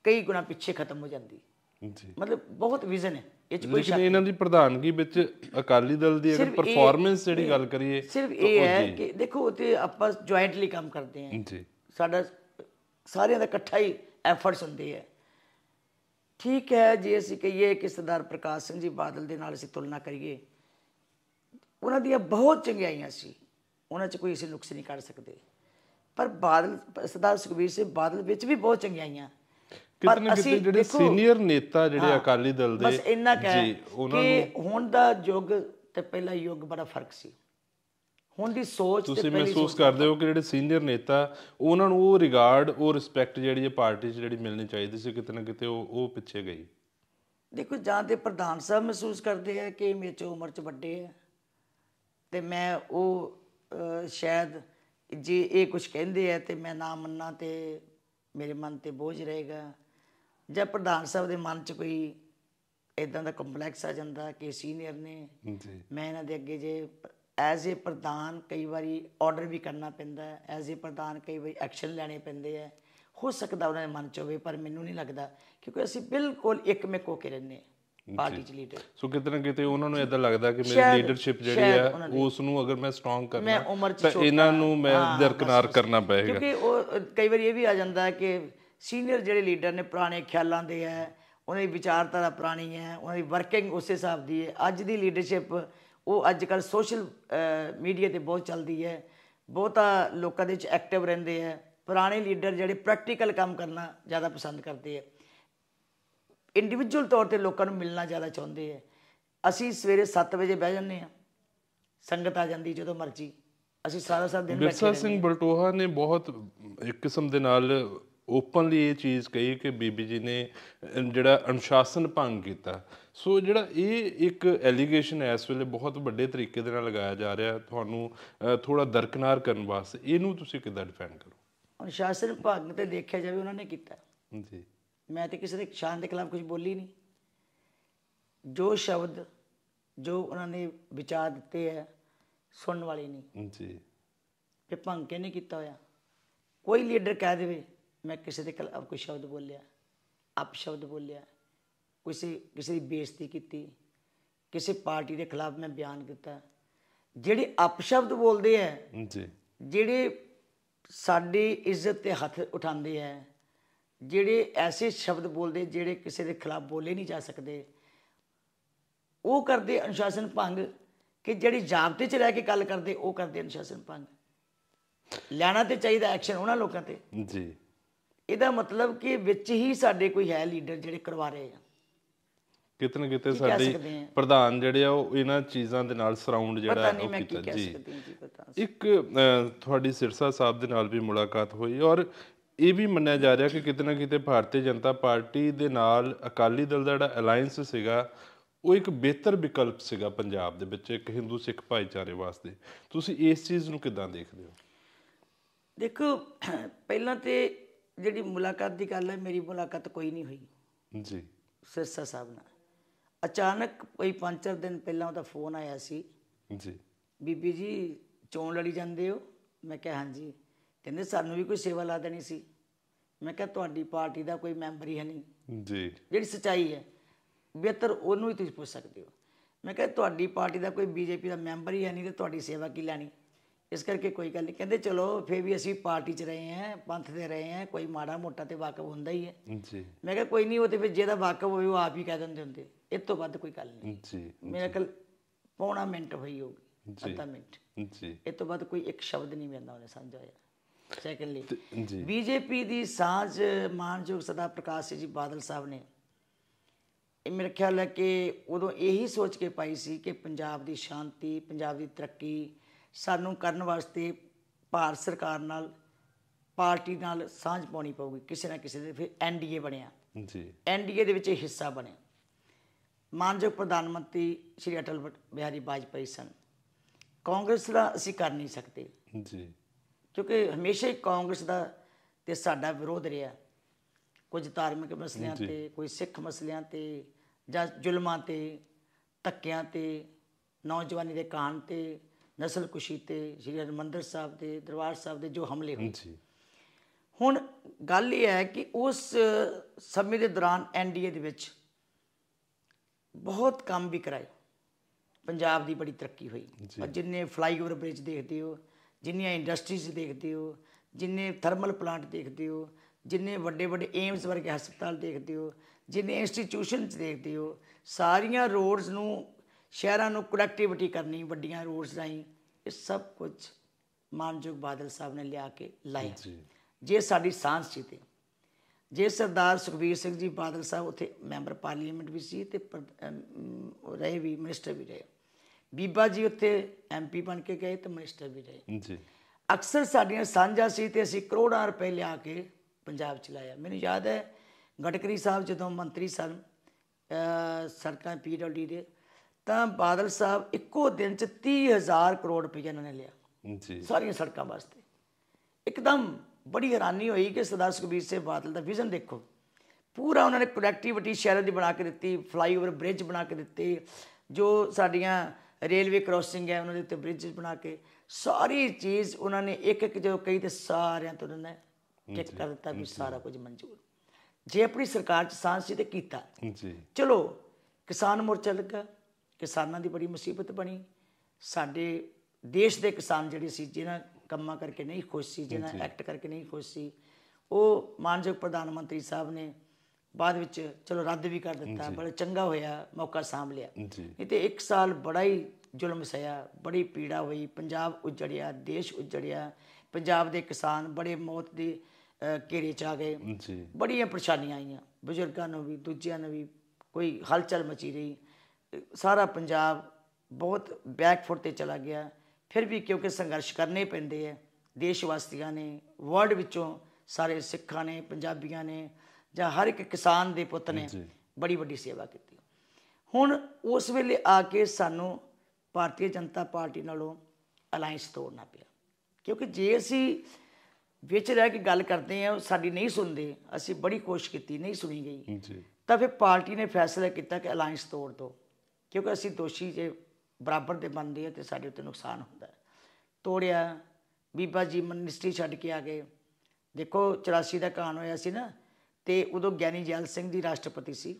ਕਈ ਗੁਣਾ ਪਿੱਛੇ ਖਤਮ ਹੋ ਜਾਂਦੀ ਜੀ ਮਤਲਬ ਬਹੁਤ ਵਿਜ਼ਨ ਹੈ ਇਹ ਚ ਕੋਈ ਸ਼ੱਕ ਨਹੀਂ
ਇਹਨਾਂ ਦੀ ਪ੍ਰਧਾਨਗੀ ਵਿੱਚ ਅਕਾਲੀ ਦਲ ਦੀ ਅਗਰ ਪਰਫਾਰਮੈਂਸ ਜਿਹੜੀ ਗੱਲ ਕਰੀਏ ਸਿਰਫ ਇਹ ਹੈ ਕਿ
ਦੇਖੋ ਤੇ ਆਪਾਂ ਜੁਆਇੰਟਲੀ ਕੰਮ ਕਰਦੇ ਹਾਂ ਜੀ ਸਾਡਾ ਸਾਰਿਆਂ ਦਾ ਇਕੱਠਾ ਹੀ ਐਫਰਟਸ ਹੁੰਦੇ ਆ ਠੀਕ ਹੈ ਜੇ ਅਸੀਂ ਕਹੀਏ ਕਿ ਸਰਦਾਰ ਪ੍ਰਕਾਸ਼ ਸਿੰਘ ਜੀ ਬਾਦਲ ਦੇ ਨਾਲ ਅਸੀਂ ਤੁਲਨਾ ਕਰੀਏ ਉਹਨਾਂ ਦੀਆਂ ਬਹੁਤ ਚੰਗਿਆਈਆਂ ਸੀ ਉਹਨਾਂ 'ਚ ਕੋਈ ਅਸੀਂ ਨੁਕਸ ਨਹੀਂ ਕਰ ਸਕਦੇ ਪਰ ਬਾਦਲ ਸਰਦਾਰ ਸੁਖਵੀਰ ਸਿੰਘ ਬਾਦਲ ਵਿੱਚ ਵੀ ਬਹੁਤ ਚੰਗਿਆਈਆਂ ਪਰ ਅਸੀਂ ਜਿਹੜੇ ਸੀਨੀਅਰ
ਨੇਤਾ ਜਿਹੜੇ ਅਕਾਲੀ ਦਲ ਦੇ ਬਸ ਇੰਨਾ ਕਹਿ ਕਿ
ਹੁਣ ਦਾ ਯੁੱਗ ਤੇ ਪਹਿਲਾ ਯੁੱਗ ਬੜਾ ਫਰਕ ਸੀ ਹੁਣ ਦੀ ਸੋਚ ਤੇ ਤੁਸੀਂ ਮਹਿਸੂਸ ਕਰਦੇ
ਹੋ ਕਿ ਜਿਹੜੇ ਸੀਨੀਅਰ ਨੇਤਾ ਉਹਨਾਂ ਨੂੰ ਉਹ ਰਿਗਾਰਡ ਉਹ ਰਿਸਪੈਕਟ ਜਿਹੜੀ ਹੈ ਪਾਰਟੀ 'ਚ ਜਿਹੜੀ ਮਿਲਣੀ ਚਾਹੀਦੀ ਸੀ ਕਿਤੇ ਨਾ ਕਿਤੇ ਉਹ ਉਹ ਪਿੱਛੇ ਗਈ
ਦੇਖੋ ਜਾਂ ਤੇ ਪ੍ਰਧਾਨ ਸਾਹਿਬ ਮਹਿਸੂਸ ਕਰਦੇ ਆ ਕਿ ਮੇਰੇ ਚ ਉਮਰ 'ਚ ਵੱਡੇ ਆ ਤੇ ਮੈਂ ਉਹ ਸ਼ਾਇਦ ਜੇ ਇਹ ਕੁਝ ਕਹਿੰਦੇ ਆ ਤੇ ਮੈਂ ਨਾ ਮੰਨਾਂ ਤੇ ਮੇਰੇ ਮਨ ਤੇ ਬੋਝ ਰਹੇਗਾ ਜਾਂ ਪ੍ਰਧਾਨ ਸਾਹਿਬ ਦੇ ਮਨ 'ਚ ਕੋਈ ਇਦਾਂ ਦਾ ਕੰਪਲੈਕਸ ਆ ਜਾਂਦਾ ਕਿ ਸੀਨੀਅਰ ਨੇ ਜੀ ਮੈਂ ਇਹਨਾਂ ਦੇ ਅੱਗੇ ਜੇ ਐਜ਼ ਏ ਪ੍ਰਧਾਨ ਕਈ ਵਾਰੀ ਆਰਡਰ ਵੀ ਕਰਨਾ ਪੈਂਦਾ ਹੈ ਐਜ਼ ਏ ਪ੍ਰਧਾਨ ਕਈ ਵਾਰੀ ਐਕਸ਼ਨ ਲੈਣੇ ਪੈਂਦੇ ਆ ਹੋ ਸਕਦਾ ਉਹਨਾਂ ਦੇ ਮਨ 'ਚ ਹੋਵੇ ਪਰ ਮੈਨੂੰ ਨਹੀਂ ਲੱਗਦਾ ਕਿਉਂਕਿ ਅਸੀਂ ਬਿਲਕੁਲ ਇੱਕ ਮੇਕ ਹੋ ਕੇ ਰਹਿੰਦੇ
ਪਾਰਟੀ 'ਚ ਲੀਡਰ ਸੋ ਕਿਤਨਾ ਕਿਤੇ ਉਹਨਾਂ ਨੂੰ ਇਦਾਂ ਲੱਗਦਾ ਕਿ ਮੇਰੀ ਲੀਡਰਸ਼ਿਪ ਜਿਹੜੀ ਆ ਉਸ ਨੂੰ ਅਗਰ ਮੈਂ ਸਟਰੋਂਗ ਕਰਨਾ ਤਾਂ ਇਹਨਾਂ ਨੂੰ ਮੈਂ ਦਰਕਨਾਰ ਕਰਨਾ ਪਏਗਾ ਕਿਉਂਕਿ
ਉਹ ਕਈ ਵਾਰੀ ਇਹ ਵੀ ਆ ਜਾਂਦਾ ਕਿ ਸੀਨੀਅਰ ਜਿਹੜੇ ਲੀਡਰ ਨੇ ਪੁਰਾਣੇ ਖਿਆਲਾਂ ਦੇ ਹੈ ਉਹਨਾਂ ਦੀ ਵਿਚਾਰਧਾਰਾ ਪੁਰਾਣੀ ਹੈ ਉਹਨਾਂ ਦੀ ਵਰਕਿੰਗ ਉਸੇ ਹਿਸਾਬ ਦੀ ਹੈ ਅੱਜ ਦੀ ਲੀਡਰਸ਼ਿਪ ਉਹ ਅੱਜ ਕੱਲ ਸੋਸ਼ਲ ਮੀਡੀਆ ਤੇ ਬਹੁਤ ਚੱਲਦੀ ਹੈ ਬਹੁਤਾ ਲੋਕਾਂ ਦੇ ਵਿੱਚ ਐਕਟਿਵ ਰਹਿੰਦੇ ਹੈ ਪੁਰਾਣੇ ਲੀਡਰ ਜਿਹੜੇ ਪ੍ਰੈਕਟੀਕਲ ਕੰਮ ਕਰਨਾ ਜ਼ਿਆਦਾ ਪਸੰਦ ਕਰਦੇ ਹੈ ਇੰਡੀਵਿਜੂਅਲ ਤੌਰ ਤੇ ਲੋਕਾਂ ਨੂੰ ਮਿਲਣਾ ਜ਼ਿਆਦਾ ਚਾਹੁੰਦੇ ਹੈ ਅਸੀਂ ਸਵੇਰੇ 7 ਵਜੇ ਬਹਿ ਜੰਨੇ ਆ ਸੰਗਤ ਆ ਜਾਂਦੀ ਜਦੋਂ ਮਰਜੀ ਅਸੀਂ ਸਾਰਾ ਸਾਰਾ ਦਿਨ ਬੈਠੇ ਰਹਿੰਦੇ ਸਿੰਘ
ਬਲਟੋਹਾ ਨੇ ਬਹੁਤ ਇੱਕ ਕਿਸਮ ਦੇ ਨਾਲ ਓਪਨਲੀ ਇਹ ਚੀਜ਼ ਕਹੀ ਕਿ ਬੀਬੀ ਜੀ ਨੇ ਜਿਹੜਾ ਅਨੁਸ਼ਾਸਨ ਭੰਗ ਕੀਤਾ ਸੋ ਜਿਹੜਾ ਇਹ ਇੱਕ ਐਲੀਗੇਸ਼ਨ ਹੈ ਇਸ ਵੇਲੇ ਬਹੁਤ ਵੱਡੇ ਤਰੀਕੇ ਦੇ ਨਾਲ ਲਗਾਇਆ ਜਾ ਰਿਹਾ ਤੁਹਾਨੂੰ ਥੋੜਾ ਦਰਕਨਾਰ ਕਰਨ ਵਾਸਤੇ ਇਹਨੂੰ ਤੁਸੀਂ ਕਿਦਾਂ ਡਿਫੈਂਡ ਕਰੋ
ਅਨੁਸ਼ਾਸਨ ਭੰਗ ਤੇ ਦੇਖਿਆ ਜਾਵੇ ਉਹਨਾਂ ਨੇ ਕੀਤਾ ਜੀ ਮੈਂ ਤੇ ਕਿਸੇ ਦੇ ਸ਼ਾਨ ਦੇ ਖਿਲਾਫ ਕੁਝ ਬੋਲੀ ਨਹੀਂ ਜੋ ਸ਼ਬਦ ਜੋ ਉਹਨਾਂ ਨੇ ਵਿਚਾਰ ਦਿੱਤੇ ਹੈ ਸੁਣਨ ਵਾਲੇ ਨਹੀਂ ਜੀ ਤੇ ਭੰਗ ਕਿਹਨੇ ਕੀਤਾ ਹੋਇਆ ਕੋਈ ਲੀਡਰ ਕਹਿ ਦੇਵੇ ਮੈਂ ਕਿਸੇ ਦੇ ਖਿਲਾਫ ਕੋਈ ਸ਼ਬਦ ਬੋਲਿਆ ਅਪਸ਼ਬਦ ਬੋਲਿਆ ਕਿਸੇ ਕਿਸੇ ਦੀ ਬੇਇੱਜ਼ਤੀ ਕੀਤੀ ਕਿਸੇ ਪਾਰਟੀ ਦੇ ਖਿਲਾਫ ਮੈਂ ਬਿਆਨ ਕੀਤਾ ਜਿਹੜੇ ਅਪਸ਼ਬਦ ਬੋਲਦੇ ਆ ਜੀ ਜਿਹੜੇ ਸਾਡੀ ਇੱਜ਼ਤ ਤੇ ਹੱਥ ਉਠਾਉਂਦੇ ਆ ਜਿਹੜੇ ਐਸੇ ਸ਼ਬਦ ਬੋਲਦੇ ਜਿਹੜੇ ਕਿਸੇ ਦੇ ਖਿਲਾਫ ਬੋਲੇ ਨਹੀਂ ਜਾ ਸਕਦੇ ਉਹ ਕਰਦੇ ਅਨੁਸ਼ਾਸਨ ਭੰਗ ਕਿ ਜਿਹੜੀ ਜਾਬਤੇ 'ਚ ਰਹਿ ਕੇ ਗੱਲ ਕਰਦੇ ਉਹ ਕਰਦੇ ਅਨੁਸ਼ਾਸਨ ਭੰਗ ਲੈਣਾ ਤੇ ਚਾਹੀਦਾ ਐਕਸ਼ਨ ਉਹਨਾਂ ਲੋਕਾਂ ਤੇ ਜੀ ਇਹਦਾ ਮਤਲਬ ਕਿ ਵਿੱਚ ਹੀ ਸਾਡੇ ਕੋਈ ਹੈ ਲੀਡਰ ਜਿਹੜੇ ਕਰਵਾ ਰਹੇ ਆ
ਕਿਤਨੇ ਕਿਤੇ ਸਾਡੀ ਪ੍ਰਧਾਨ ਜਿਹੜੇ ਆ ਉਹ ਇਹਨਾਂ ਚੀਜ਼ਾਂ ਦੇ ਨਾਲ ਸਰਾਊਂਡ ਜਿਹੜਾ ਉਹ ਕੀਤਾ ਜੀ ਇੱਕ ਤੁਹਾਡੀ ਸਿਰਸਾ ਸਾਹਿਬ ਦੇ ਨਾਲ ਵੀ ਮੁਲਾਕਾਤ ਹੋਈ ਔਰ ਇਹ ਵੀ ਮੰਨਿਆ ਜਾ ਰਿਹਾ ਕਿ ਕਿਤਨੇ ਕਿਤੇ ਭਾਰਤੀ ਜਨਤਾ ਪਾਰਟੀ ਦੇ ਨਾਲ ਅਕਾਲੀ ਦਲ ਦਾ ਜਿਹੜਾ ਅਲਾਈਅੰਸ ਸੀਗਾ ਉਹ ਇੱਕ ਬਿਹਤਰ ਵਿਕਲਪ ਸੀਗਾ ਪੰਜਾਬ ਦੇ ਵਿੱਚ ਇੱਕ ਹਿੰਦੂ ਸਿੱਖ ਭਾਈਚਾਰੇ ਵਾਸਤੇ ਤੁਸੀਂ ਇਸ ਚੀਜ਼ ਨੂੰ ਕਿਦਾਂ ਦੇਖਦੇ ਹੋ
ਦੇਖੋ ਪਹਿਲਾਂ ਤੇ ਜਿਹੜੀ ਮੁਲਾਕਾਤ ਦੀ ਗੱਲ ਹੈ ਮੇਰੀ ਮੁਲਾਕਾਤ ਕੋਈ ਨਹੀਂ ਹੋਈ ਜੀ ਸਿਰਸਾ ਸਾਹਿਬ ਨਾਲ ਅਚਾਨਕ ਕੋਈ 5-4 ਦਿਨ ਪਹਿਲਾਂ ਉਹਦਾ ਫੋਨ ਆਇਆ ਸੀ ਜੀ ਬੀਬੀ ਜੀ ਚੋਣ ਲੜੀ ਜਾਂਦੇ ਹੋ ਮੈਂ ਕਿਹਾ ਹਾਂਜੀ ਕਹਿੰਦੇ ਸਾਨੂੰ ਵੀ ਕੋਈ ਸੇਵਾ ਲਾ ਦੇਣੀ ਸੀ ਮੈਂ ਕਿਹਾ ਤੁਹਾਡੀ ਪਾਰਟੀ ਦਾ ਕੋਈ ਮੈਂਬਰ ਹੀ ਹੈ
ਨਹੀਂ ਜੀ
ਜਿਹੜੀ ਸਚਾਈ ਹੈ ਬਿਹਤਰ ਉਹਨੂੰ ਹੀ ਤੁਸੀਂ ਪੁੱਛ ਸਕਦੇ ਹੋ ਮੈਂ ਕਿਹਾ ਤੁਹਾਡੀ ਪਾਰਟੀ ਦਾ ਕੋਈ ਬੀਜੇਪੀ ਦਾ ਮੈਂਬਰ ਹੀ ਹੈ ਨਹੀਂ ਤੇ ਤੁਹਾਡੀ ਸੇਵਾ ਕੀ ਲੈਣੀ ਇਸ ਕਰਕੇ ਕੋਈ ਗੱਲ ਨਹੀਂ ਕਹਿੰਦੇ ਚਲੋ ਫੇਰ ਵੀ ਅਸੀਂ ਪਾਰਟੀ 'ਚ ਰਹੇ ਹਾਂ ਪੰਥ ਦੇ ਰਹੇ ਹਾਂ ਕੋਈ ਮਾੜਾ ਮੋਟਾ ਤੇ ਵਾਕਫ ਹੁੰਦਾ ਹੀ ਹੈ ਜੀ ਮੈਂ ਕਿਹਾ ਕੋਈ ਨਹੀਂ ਉਹ ਤੇ ਫਿਰ ਜਿਹਦਾ ਵਾਕਫ ਹੋਵੇ ਉਹ ਆਪ ਹੀ ਕਹਿ ਦਿੰਦੇ ਹੁੰਦੇ ਇਸ ਤੋਂ ਵੱਧ ਕੋਈ ਗੱਲ ਨਹੀਂ ਜੀ ਮੇਰੇ ਕੋਲ ਪੌਣਾ ਮਿੰਟ ਹੋਈ ਹੋਗੀ ਅੱਧਾ ਮਿੰਟ ਜੀ ਇਸ ਤੋਂ ਵੱਧ ਕੋਈ ਇੱਕ ਸ਼ਬਦ ਨਹੀਂ ਮੈਨਾਂ ਉਹਨੇ ਸਮਝਾਇਆ ਸੈਕੰਡਲੀ ਜੀ ਬੀਜੇਪੀ ਦੀ ਸਾਂਝ ਮਾਨਯੋਗ ਸਦਾ ਪ੍ਰਕਾਸ਼ ਜੀ ਬਾਦਲ ਸਾਹਿਬ ਨੇ ਇਹ ਮੇਰੇ ਖਿਆਲ ਹੈ ਕਿ ਉਦੋਂ ਇਹੀ ਸੋਚ ਕੇ ਪਾਈ ਸੀ ਕਿ ਪੰਜਾਬ ਦੀ ਸ਼ਾਂਤੀ ਪੰਜਾਬ ਦੀ ਤਰੱਕੀ ਸਾਨੂੰ ਕਰਨ ਵਾਸਤੇ ਭਾਰਤ ਸਰਕਾਰ ਨਾਲ ਪਾਰਟੀ ਨਾਲ ਸਾਂਝ ਪਾਉਣੀ ਪਊਗੀ ਕਿਸੇ ਨਾ ਕਿਸੇ ਦੇ ਫਿਰ ਐਨਡੀਏ ਬਣਿਆ ਜੀ ਐਨਡੀਏ ਦੇ ਵਿੱਚ ਇਹ ਹਿੱਸਾ ਬਣਿਆ ਮਾਨਯੋਗ ਪ੍ਰਧਾਨ ਮੰਤਰੀ ਸ਼੍ਰੀ ਅਟਲ ਬਿਹਾਰੀ ਵਾਜਪਾਈ ਸਨ ਕਾਂਗਰਸ ਦਾ ਅਸੀਂ ਕਰ ਨਹੀਂ ਸਕਦੇ ਜੀ ਕਿਉਂਕਿ ਹਮੇਸ਼ਾ ਹੀ ਕਾਂਗਰਸ ਦਾ ਤੇ ਸਾਡਾ ਵਿਰੋਧ ਰਿਹਾ ਕੁਝ ਧਾਰਮਿਕ ਮਸਲਿਆਂ ਤੇ ਕੋਈ ਸਿੱਖ ਮਸਲਿਆਂ ਤੇ ਜਾਂ ਜ਼ੁਲਮਾਂ ਤੇ ਤੱਕਿਆਂ ਤੇ ਨੌਜਵਾਨੀ ਦੇ ਕਾਨ ਤੇ ਨਸਲ ਕੁਸ਼ੀ ਤੇ ਸ਼੍ਰੀ ਹਰਮੰਦਰ ਸਾਹਿਬ ਦੇ ਦਰਬਾਰ ਸਾਹਿਬ ਦੇ ਜੋ ਹਮਲੇ ਹੋਏ ਜੀ ਹੁਣ ਗੱਲ ਇਹ ਹੈ ਕਿ ਉਸ ਸਮੇਂ ਦੇ ਦੌਰਾਨ ਐਨਡੀਏ ਦੇ ਵਿੱਚ ਬਹੁਤ ਕੰਮ ਵੀ ਕਰਾਏ ਪੰਜਾਬ ਦੀ ਬੜੀ ਤਰੱਕੀ ਹੋਈ ਪਰ ਜਿੰਨੇ ਫਲਾਈਓਵਰ ਬ੍ਰਿਜ ਦੇਖਦੇ ਹੋ ਜਿੰਨੀਆਂ ਇੰਡਸਟਰੀਜ਼ ਦੇਖਦੇ ਹੋ ਜਿੰਨੇ ਥਰਮਲ ਪਲਾਂਟ ਦੇਖਦੇ ਹੋ ਜਿੰਨੇ ਵੱਡੇ ਵੱਡੇ ਏਮਸ ਵਰਗੇ ਹਸਪਤਾਲ ਦੇਖਦੇ ਹੋ ਜਿੰਨੇ ਇੰਸਟੀਟਿਊਸ਼ਨਸ ਦੇਖਦੇ ਹੋ ਸਾਰੀਆਂ ਰੋਡਸ ਨੂੰ ਸ਼ਹਿਰਾਂ ਨੂੰ ਕਨੈਕਟੀਵਿਟੀ ਕਰਨੀ ਵੱਡੀਆਂ ਰੋਡਸ ਰਾਹੀਂ ਇਹ ਸਭ ਕੁਝ ਮਾਨਜੋਗ ਬਾਦਲ ਸਾਹਿਬ ਨੇ ਲਿਆ ਕੇ ਲਾਇਆ ਜੇ ਸਾਡੀ ਸਾਂਝ ਸੀ ਤੇ ਜੇ ਸਰਦਾਰ ਸੁਖਵੀਰ ਸਿੰਘ ਜੀ ਬਾਦਲ ਸਾਹਿਬ ਉਥੇ ਮੈਂਬਰ ਪਾਰਲੀਮੈਂਟ ਵੀ ਸੀ ਤੇ ਰਹੇ ਵੀ ਮਿਨਿਸਟਰ ਵੀ ਰਹੇ ਬੀਬਾ ਜੀ ਉੱਥੇ ਐਮਪੀ ਬਣ ਕੇ ਗਏ ਤੇ ਮਿਨਿਸਟਰ ਵੀ ਰਹੇ ਜੀ ਅਕਸਰ ਸਾਡੀਆਂ ਸਾਂਝਾ ਸੀ ਤੇ ਅਸੀਂ ਕਰੋੜਾਂ ਰੁਪਏ ਲਿਆ ਕੇ ਪੰਜਾਬ ਚ ਲਾਇਆ ਮੈਨੂੰ ਯਾਦ ਹੈ ਗਟਕਰੀ ਸਾਹਿਬ ਜਦੋਂ ਮੰਤਰੀ ਸਨ ਸਰਕਾਰ ਪੀਡਬਲਡੀ ਦੇ ਤਾਂ ਬਾਦਲ ਸਾਹਿਬ ਇੱਕੋ ਦਿਨ 'ਚ 30000 ਕਰੋੜ ਰੁਪਏ ਇਹਨਾਂ ਨੇ ਲਿਆ ਜੀ ਸਾਰੀਆਂ ਸੜਕਾਂ ਵਾਸਤੇ ਇੱਕਦਮ ਬੜੀ ਹੈਰਾਨੀ ਹੋਈ ਕਿ ਸਰਦਾਰ ਸੁਖਬੀਰ ਸਿੰਘ ਬਾਦਲ ਦਾ ਵਿਜ਼ਨ ਦੇਖੋ ਪੂਰਾ ਉਹਨਾਂ ਨੇ ਕਨੈਕਟੀਵਿਟੀ ਸ਼ਹਿਰ ਦੀ ਬਣਾ ਕੇ ਦਿੱਤੀ ਫਲਾਈਓਵਰ ਬ੍ਰਿਜ ਬਣਾ ਕੇ ਦਿੱਤੇ ਜੋ ਸਾਡੀਆਂ ਰੇਲਵੇ ਕ੍ਰੋਸਿੰਗ ਹੈ ਉਹਨਾਂ ਦੇ ਉੱਤੇ ਬ੍ਰਿਜ ਬਣਾ ਕੇ ਸਾਰੀ ਚੀਜ਼ ਉਹਨਾਂ ਨੇ ਇੱਕ ਇੱਕ ਜੋ ਕਹੀ ਤੇ ਸਾਰਿਆਂ ਤੋਂ ਉਹਨਾਂ ਨੇ ਚੈੱਕ ਕਰ ਦਿੱਤਾ ਵੀ ਸਾਰਾ ਕੁਝ ਮਨਜ਼ੂਰ ਜੇ ਆਪਣੀ ਸਰਕਾਰ ਚ ਸਾਂਸੀ ਤੇ ਕੀਤਾ ਜੀ ਚਲੋ ਕਿਸਾਨ ਮੋਰਚਾ ਲੱਗਾ ਕਿਸਾਨਾਂ ਦੀ ਬੜੀ ਮੁਸੀਬਤ ਬਣੀ ਸਾਡੇ ਦੇਸ਼ ਦੇ ਕਿਸਾਨ ਜਿਹੜੇ ਸੀ ਜਿਹਨਾਂ ਕੰਮਾਂ ਕਰਕੇ ਨਹੀਂ ਖੁਸ਼ ਸੀ ਜਿਹਨਾਂ ਐਕਟ ਕਰਕੇ ਨਹੀਂ ਖੁਸ਼ ਸੀ ਉਹ ਮਾਨਯੋਗ ਪ੍ਰਧਾਨ ਮੰਤਰੀ ਸਾਹਿਬ ਨੇ ਬਾਅਦ ਵਿੱਚ ਚਲੋ ਰੱਦ ਵੀ ਕਰ ਦਿੱਤਾ ਬੜਾ ਚੰਗਾ ਹੋਇਆ ਮੌਕਾ ਸਾਂਭ ਲਿਆ ਨਹੀਂ ਤੇ 1 ਸਾਲ ਬੜਾ ਹੀ ਜ਼ੁਲਮ ਸਹਿਆ ਬੜੀ ਪੀੜਾ ਹੋਈ ਪੰਜਾਬ ਉਜੜਿਆ ਦੇਸ਼ ਉਜੜਿਆ ਪੰਜਾਬ ਦੇ ਕਿਸਾਨ ਬੜੇ ਮੌਤ ਦੇ ਘੇਰੇ ਚ ਆ ਗਏ ਬੜੀਆਂ ਪਰੇਸ਼ਾਨੀਆਂ ਆਈਆਂ ਬਜ਼ੁਰਗਾਂ ਨੂੰ ਵੀ ਦੂਜਿਆਂ ਨੂੰ ਵੀ ਕੋਈ ਹਲਚਲ ਮਚੀ ਰਹੀ ਸਾਰਾ ਪੰਜਾਬ ਬਹੁਤ ਬੈਕਫੁੱਟ ਤੇ ਚਲਾ ਗਿਆ ਫਿਰ ਵੀ ਕਿਉਂਕਿ ਸੰਘਰਸ਼ ਕਰਨੇ ਪੈਂਦੇ ਆ ਦੇਸ਼ ਵਾਸੀਆਂ ਨੇ ਵਰਲਡ ਵਿੱਚੋਂ ਸਾਰੇ ਸਿੱਖਾਂ ਨੇ ਪੰਜਾਬੀਆਂ ਨੇ ਜਾਂ ਹਰ ਇੱਕ ਕਿਸਾਨ ਦੇ ਪੁੱਤ ਨੇ ਬੜੀ ਵੱਡੀ ਸੇਵਾ ਕੀਤੀ ਹੁਣ ਉਸ ਵੇਲੇ ਆ ਕੇ ਸਾਨੂੰ ਭਾਰਤੀ ਜਨਤਾ ਪਾਰਟੀ ਨਾਲੋਂ ਅਲਾਈਅੰਸ ਤੋੜਨਾ ਪਿਆ ਕਿਉਂਕਿ ਜੇ ਅਸੀਂ ਵਿੱਚ ਰਹਿ ਕੇ ਗੱਲ ਕਰਦੇ ਆ ਉਹ ਸਾਡੀ ਨਹੀਂ ਸੁਣਦੇ ਅਸੀਂ ਬੜੀ ਕੋਸ਼ਿਸ਼ ਕੀਤੀ ਨਹੀਂ ਸੁਣੀ ਗਈ ਤਾਂ ਫਿਰ ਪਾਰਟੀ ਨੇ ਫੈਸਲਾ ਕੀਤਾ ਕਿ ਅਲਾਈਅੰਸ ਤੋੜ ਦੋ ਕਿਉਂਕਿ ਅਸੀਂ ਦੋਸ਼ੀ ਜੇ ਬਰਾਬਰ ਦੇ ਬਣਦੇ ਆ ਤੇ ਸਾਡੇ ਉੱਤੇ ਨੁਕਸਾਨ ਹੁੰਦਾ ਹੈ ਤੋੜਿਆ ਬੀਬਾ ਜੀ ਮਨਿਸਟਰੀ ਛੱਡ ਕੇ ਆ ਗਏ ਦੇਖੋ 84 ਦਾ ਕਾਨ ਹੋਇਆ ਸੀ ਨਾ ਤੇ ਉਦੋਂ ਗਿਆਨੀ ਜੈਲ ਸਿੰਘ ਦੀ ਰਾਸ਼ਟਰਪਤੀ ਸੀ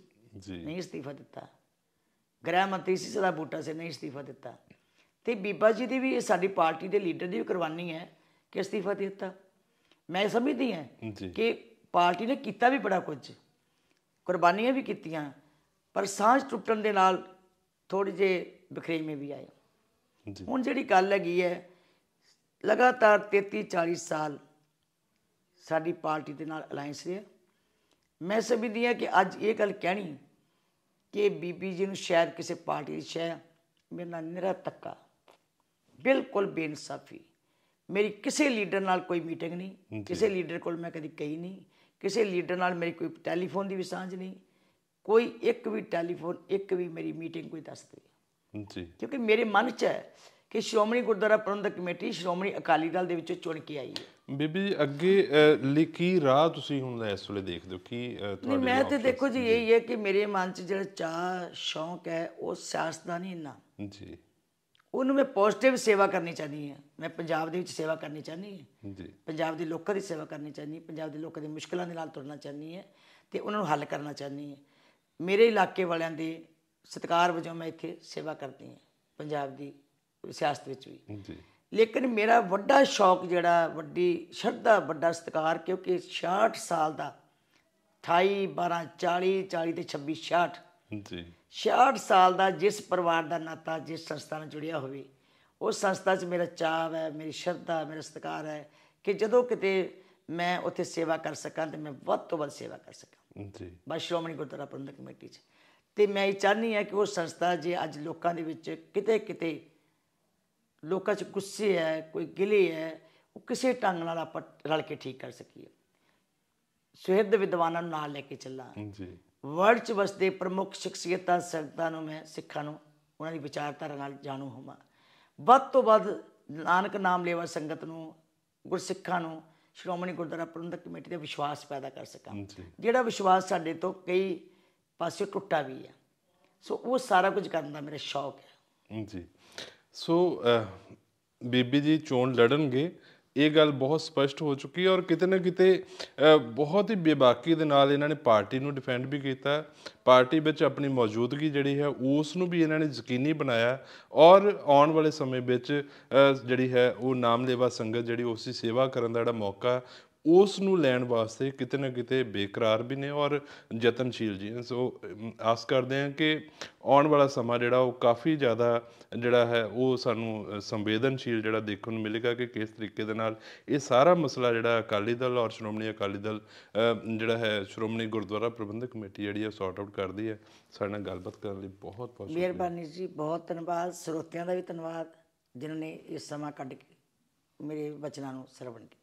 ਜੀ ਨਹੀਂ ਅਸਤੀਫਾ ਦਿੱਤਾ ਗ੍ਰਹਿ ਮੰਤਰੀ ਸੀ ਸਦਾ ਬੂਟਾ ਸੇ ਨਹੀਂ ਅਸਤੀਫਾ ਦਿੱਤਾ ਤੇ ਬੀਬਾ ਜੀ ਦੀ ਵੀ ਸਾਡੀ ਪਾਰਟੀ ਦੇ ਲੀਡਰ ਦੀ ਵੀ ਕੁਰਬਾਨੀ ਹੈ ਕਿ ਅਸਤੀਫਾ ਦਿੱਤਾ ਮੈਂ ਸਮਝਦੀ ਹਾਂ ਕਿ ਪਾਰਟੀ ਨੇ ਕੀਤਾ ਵੀ ਬੜਾ ਕੁਝ ਕੁਰਬਾਨੀਆਂ ਵੀ ਕੀਤੀਆਂ ਪਰ ਸਾਂਝ ਟੁੱਟਣ ਦੇ ਨਾਲ ਥੋੜੀ ਜੇ ਬਖਰੇਵੇਂ ਵੀ ਆਏ ਹੁਣ ਜਿਹੜੀ ਗੱਲ ਹੈਗੀ ਹੈ ਲਗਾਤਾਰ 33 40 ਸਾਲ ਸਾਡੀ ਪਾਰਟੀ ਦੇ ਨਾਲ ਅਲਾਈਅੰਸ ਰਿਹਾ ਮੈਂ ਸਮਝਦੀ ਹਾਂ ਕਿ ਅੱਜ ਇਹ ਗੱਲ ਕਹਿਣੀ ਕਿ ਬੀਬੀ ਜੀ ਨੂੰ ਸ਼ਾਇਦ ਕਿਸੇ ਪਾਰਟੀ ਦੀ ਸ਼ੈ ਮੇਰੇ ਨਾਲ ਨਿਰਾ ਤੱਕਾ ਬਿਲਕੁਲ ਬੇਇਨਸਾਫੀ ਮੇਰੀ ਕਿਸੇ ਲੀਡਰ ਨਾਲ ਕੋਈ ਮੀਟਿੰਗ ਨਹੀਂ ਕਿਸੇ ਲੀਡਰ ਕੋਲ ਮੈਂ ਕਦੀ ਕਹੀ ਨਹੀਂ ਕਿਸੇ ਲੀਡਰ ਨਾਲ ਮੇਰੀ ਕੋਈ ਟੈਲੀਫੋਨ ਦੀ ਵੀ ਸਾਂਝ ਨਹੀਂ ਕੋਈ ਇੱਕ ਵੀ ਟੈਲੀਫੋਨ ਇੱਕ ਵੀ ਮੇਰੀ ਮੀਟਿੰਗ ਕੋਈ ਦੱਸਦੇ ਜੀ ਕਿਉਂਕਿ ਮੇਰੇ ਮਨ 'ਚ ਹੈ ਕਿ ਸ਼੍ਰੋਮਣੀ ਗੁਰਦੁਆਰਾ ਪ੍ਰਬੰਧਕ ਕਮੇਟੀ ਸ਼੍ਰੋਮਣੀ ਅਕਾਲੀ ਦਲ ਦੇ ਵਿੱਚੋਂ ਚੁਣ ਕੇ ਆਈ
ਹੈ ਬੀਬੀ ਜੀ ਅੱਗੇ ਲਿਖੀ ਰਾਹ ਤੁਸੀਂ ਹੁਣ ਇਸ ਵੇਲੇ ਦੇਖਦੇ ਹੋ ਕੀ ਤੁਹਾਡੇ ਮੈਂ ਤੇ ਦੇਖੋ ਜੀ ਇਹ
ਹੀ ਹੈ ਕਿ ਮੇਰੇ ਮਨ 'ਚ ਜਿਹੜਾ ਚਾਹ ਸ਼ੌਂਕ ਹੈ ਉਹ ਸਿਆਸਤ ਦਾ ਨਹੀਂ ਜੀ ਉਹਨੂੰ ਮੈਂ ਪੋਜ਼ਿਟਿਵ ਸੇਵਾ ਕਰਨੀ ਚਾਹਨੀ ਹੈ ਮੈਂ ਪੰਜਾਬ ਦੇ ਵਿੱਚ ਸੇਵਾ ਕਰਨੀ ਚਾਹਨੀ ਹੈ ਜੀ ਪੰਜਾਬ ਦੇ ਲੋਕਾਂ ਦੀ ਸੇਵਾ ਕਰਨੀ ਚਾਹਨੀ ਪੰਜਾਬ ਦੇ ਲੋਕਾਂ ਦੀ ਮੁਸ਼ਕਲਾਂ ਦੇ ਨਾਲ ਤੁਰਨਾ ਚਾਹਨੀ ਹੈ ਤੇ ਉਹਨਾਂ ਨੂੰ ਹੱਲ ਕਰਨਾ ਚਾਹਨੀ ਹੈ ਮੇਰੇ ਇਲਾਕੇ ਵਾਲਿਆਂ ਦੇ ਸਤਕਾਰ ਵਜੋਂ ਮੈਂ ਇੱਥੇ ਸੇਵਾ ਕਰਦੀ ਹਾਂ ਪੰਜਾਬ ਦੀ ਸਿਆਸਤ ਵਿੱਚ ਵੀ ਜੀ ਲੇਕਿਨ ਮੇਰਾ ਵੱਡਾ ਸ਼ੌਕ ਜਿਹੜਾ ਵੱਡੀ ਸ਼ਰਧਾ ਵੱਡਾ ਸਤਕਾਰ ਕਿਉਂਕਿ 66 ਸਾਲ ਦਾ 28 12 40 40 ਤੇ 26 66 ਜੀ 66 ਸਾਲ ਦਾ ਜਿਸ ਪਰਿਵਾਰ ਦਾ ਨਾਤਾ ਜਿਸ ਸੰਸਥਾ ਨਾਲ ਜੁੜਿਆ ਹੋਵੇ ਉਸ ਸੰਸਥਾ 'ਚ ਮੇਰਾ ਚਾਹ ਹੈ ਮੇਰੀ ਸ਼ਰਧਾ ਮੇਰਾ ਸਤਕਾਰ ਹੈ ਕਿ ਜਦੋਂ ਕਿਤੇ ਮੈਂ ਉੱਥੇ ਸੇਵਾ ਕਰ ਸਕਾਂ ਤੇ ਮੈਂ ਵੱਧ ਤੋਂ ਵੱਧ ਸੇਵਾ ਕਰ ਸਕਾਂ ਜੀ ਬਸ ਸ਼੍ਰੋਮਣੀ ਗੁਰਦੁਆਰਾ ਪ੍ਰਬੰਧਕ ਕਮੇਟੀ 'ਚ ਤੇ ਮੈਂ ਇਹ ਚਾਹਨੀ ਹੈ ਕਿ ਉਹ ਸੰਸਥਾ ਜੇ ਅੱਜ ਲੋਕਾਂ ਦੇ ਵਿੱਚ ਕਿਤੇ ਕਿਤੇ ਲੋਕਾਂ 'ਚ ਗੁੱਸੇ ਹੈ ਕੋਈ ਗਿਲੇ ਹੈ ਉਹ ਕਿਸੇ ਢੰਗ ਨਾਲ ਆਪਾਂ ਰਲ ਕੇ ਠੀਕ ਕਰ ਸਕੀਏ ਦੇ ਵਿਦਵਾਨਾਂ ਨੂੰ ਨਾਲ ਲੈ ਕੇ ਚੱਲਾਂ ਜੀ ਵਰਡ 'ਚ ਵਸਦੇ ਪ੍ਰਮੁੱਖ ਸ਼ਖਸੀਅਤਾਂ ਸੰਗਤਾਂ ਨੂੰ ਮੈਂ ਸਿੱਖਾਂ ਨੂੰ ਉਹਨਾਂ ਦੀ ਵਿਚਾਰਧਾਰਾ ਨਾਲ ਜਾਣੂ ਹੋਵਾਂ ਵੱਧ ਤੋਂ ਵੱਧ ਨਾਨਕ ਨਾਮ ਲੈਵਾ ਸੰਗਤ ਨੂੰ ਗੁਰਸਿੱਖਾਂ ਨੂੰ ਸ਼੍ਰੋਮਣੀ ਗੁਰਦੁਆਰਾ ਪ੍ਰਬੰਧਕ ਕਮੇਟੀ ਦੇ ਵਿਸ਼ਵਾਸ ਪੈਦਾ ਕਰ ਸਕਾਂ ਜਿਹੜਾ ਵਿਸ਼ਵਾਸ ਸਾਡੇ ਤੋਂ ਕਈ ਪਾਸੇ ਟੁੱਟਾ ਵੀ ਹੈ ਸੋ ਉਹ ਸਾਰਾ ਕੁਝ ਕਰਨ ਦਾ ਮੇਰਾ ਸ਼ੌਕ
ਹੈ ਜੀ ਸੋ ਬੀਬੀ ਜੀ ਚੋਣ ਲੜਨਗੇ ਇਹ ਗੱਲ ਬਹੁਤ ਸਪਸ਼ਟ ਹੋ ਚੁੱਕੀ ਹੈ ਔਰ ਕਿਤੇ ਨਾ ਕਿਤੇ ਬਹੁਤ ਹੀ ਬੇਬਾਕੀ ਦੇ ਨਾਲ ਇਹਨਾਂ ਨੇ ਪਾਰਟੀ ਨੂੰ ਡਿਫੈਂਡ ਵੀ ਕੀਤਾ ਪਾਰਟੀ ਵਿੱਚ ਆਪਣੀ ਮੌਜੂਦਗੀ ਜਿਹੜੀ ਹੈ ਉਸ ਨੂੰ ਵੀ ਇਹਨਾਂ ਨੇ ਯਕੀਨੀ ਬਣਾਇਆ ਔਰ ਆਉਣ ਵਾਲੇ ਸਮੇਂ ਵਿੱਚ ਜਿਹੜੀ ਹੈ ਉਹ ਨਾਮਲੇਵਾ ਸੰਗਤ ਜਿਹੜੀ ਉਸ ਦੀ ਸੇਵਾ ਕਰਨ ਦਾ ਜਿਹੜਾ ਮੌਕਾ ਉਸ ਨੂੰ ਲੈਣ ਵਾਸਤੇ ਕਿਤੇ ਨਾ ਕਿਤੇ ਬੇਕਰਾਰ ਵੀ ਨੇ ਔਰ ਯਤਨਸ਼ੀਲ ਜੀ ਸੋ ਆਸ ਕਰਦੇ ਹਾਂ ਕਿ ਆਉਣ ਵਾਲਾ ਸਮਾਂ ਜਿਹੜਾ ਉਹ ਕਾਫੀ ਜ਼ਿਆਦਾ ਜਿਹੜਾ ਹੈ ਉਹ ਸਾਨੂੰ ਸੰਵੇਦਨਸ਼ੀਲ ਜਿਹੜਾ ਦੇਖਣ ਨੂੰ ਮਿਲੇਗਾ ਕਿ ਕਿਸ ਤਰੀਕੇ ਦੇ ਨਾਲ ਇਹ ਸਾਰਾ ਮਸਲਾ ਜਿਹੜਾ ਅਕਾਲੀ ਦਲ ਔਰ ਸ਼੍ਰੋਮਣੀ ਅਕਾਲੀ ਦਲ ਜਿਹੜਾ ਹੈ ਸ਼੍ਰੋਮਣੀ ਗੁਰਦੁਆਰਾ ਪ੍ਰਬੰਧਕ ਕਮੇਟੀ ਜਿਹੜੀ ਹੈ ਸੌਰਟ ਆਊਟ ਕਰਦੀ ਹੈ ਸਾਡੇ ਨਾਲ ਗੱਲਬਾਤ ਕਰਨ ਲਈ ਬਹੁਤ ਬਹੁਤ ਮਿਹਰਬਾਨੀ
ਜੀ ਬਹੁਤ ਧੰਨਵਾਦ ਸਰੋਤਿਆਂ ਦਾ ਵੀ ਧੰਨਵਾਦ ਜਿਨ੍ਹਾਂ ਨੇ ਇਸ ਸਮਾਂ ਕੱਢ ਕੇ ਮੇਰੇ ਬਚਨਾਂ ਨੂੰ ਸਰਵਣ ਕੀਤਾ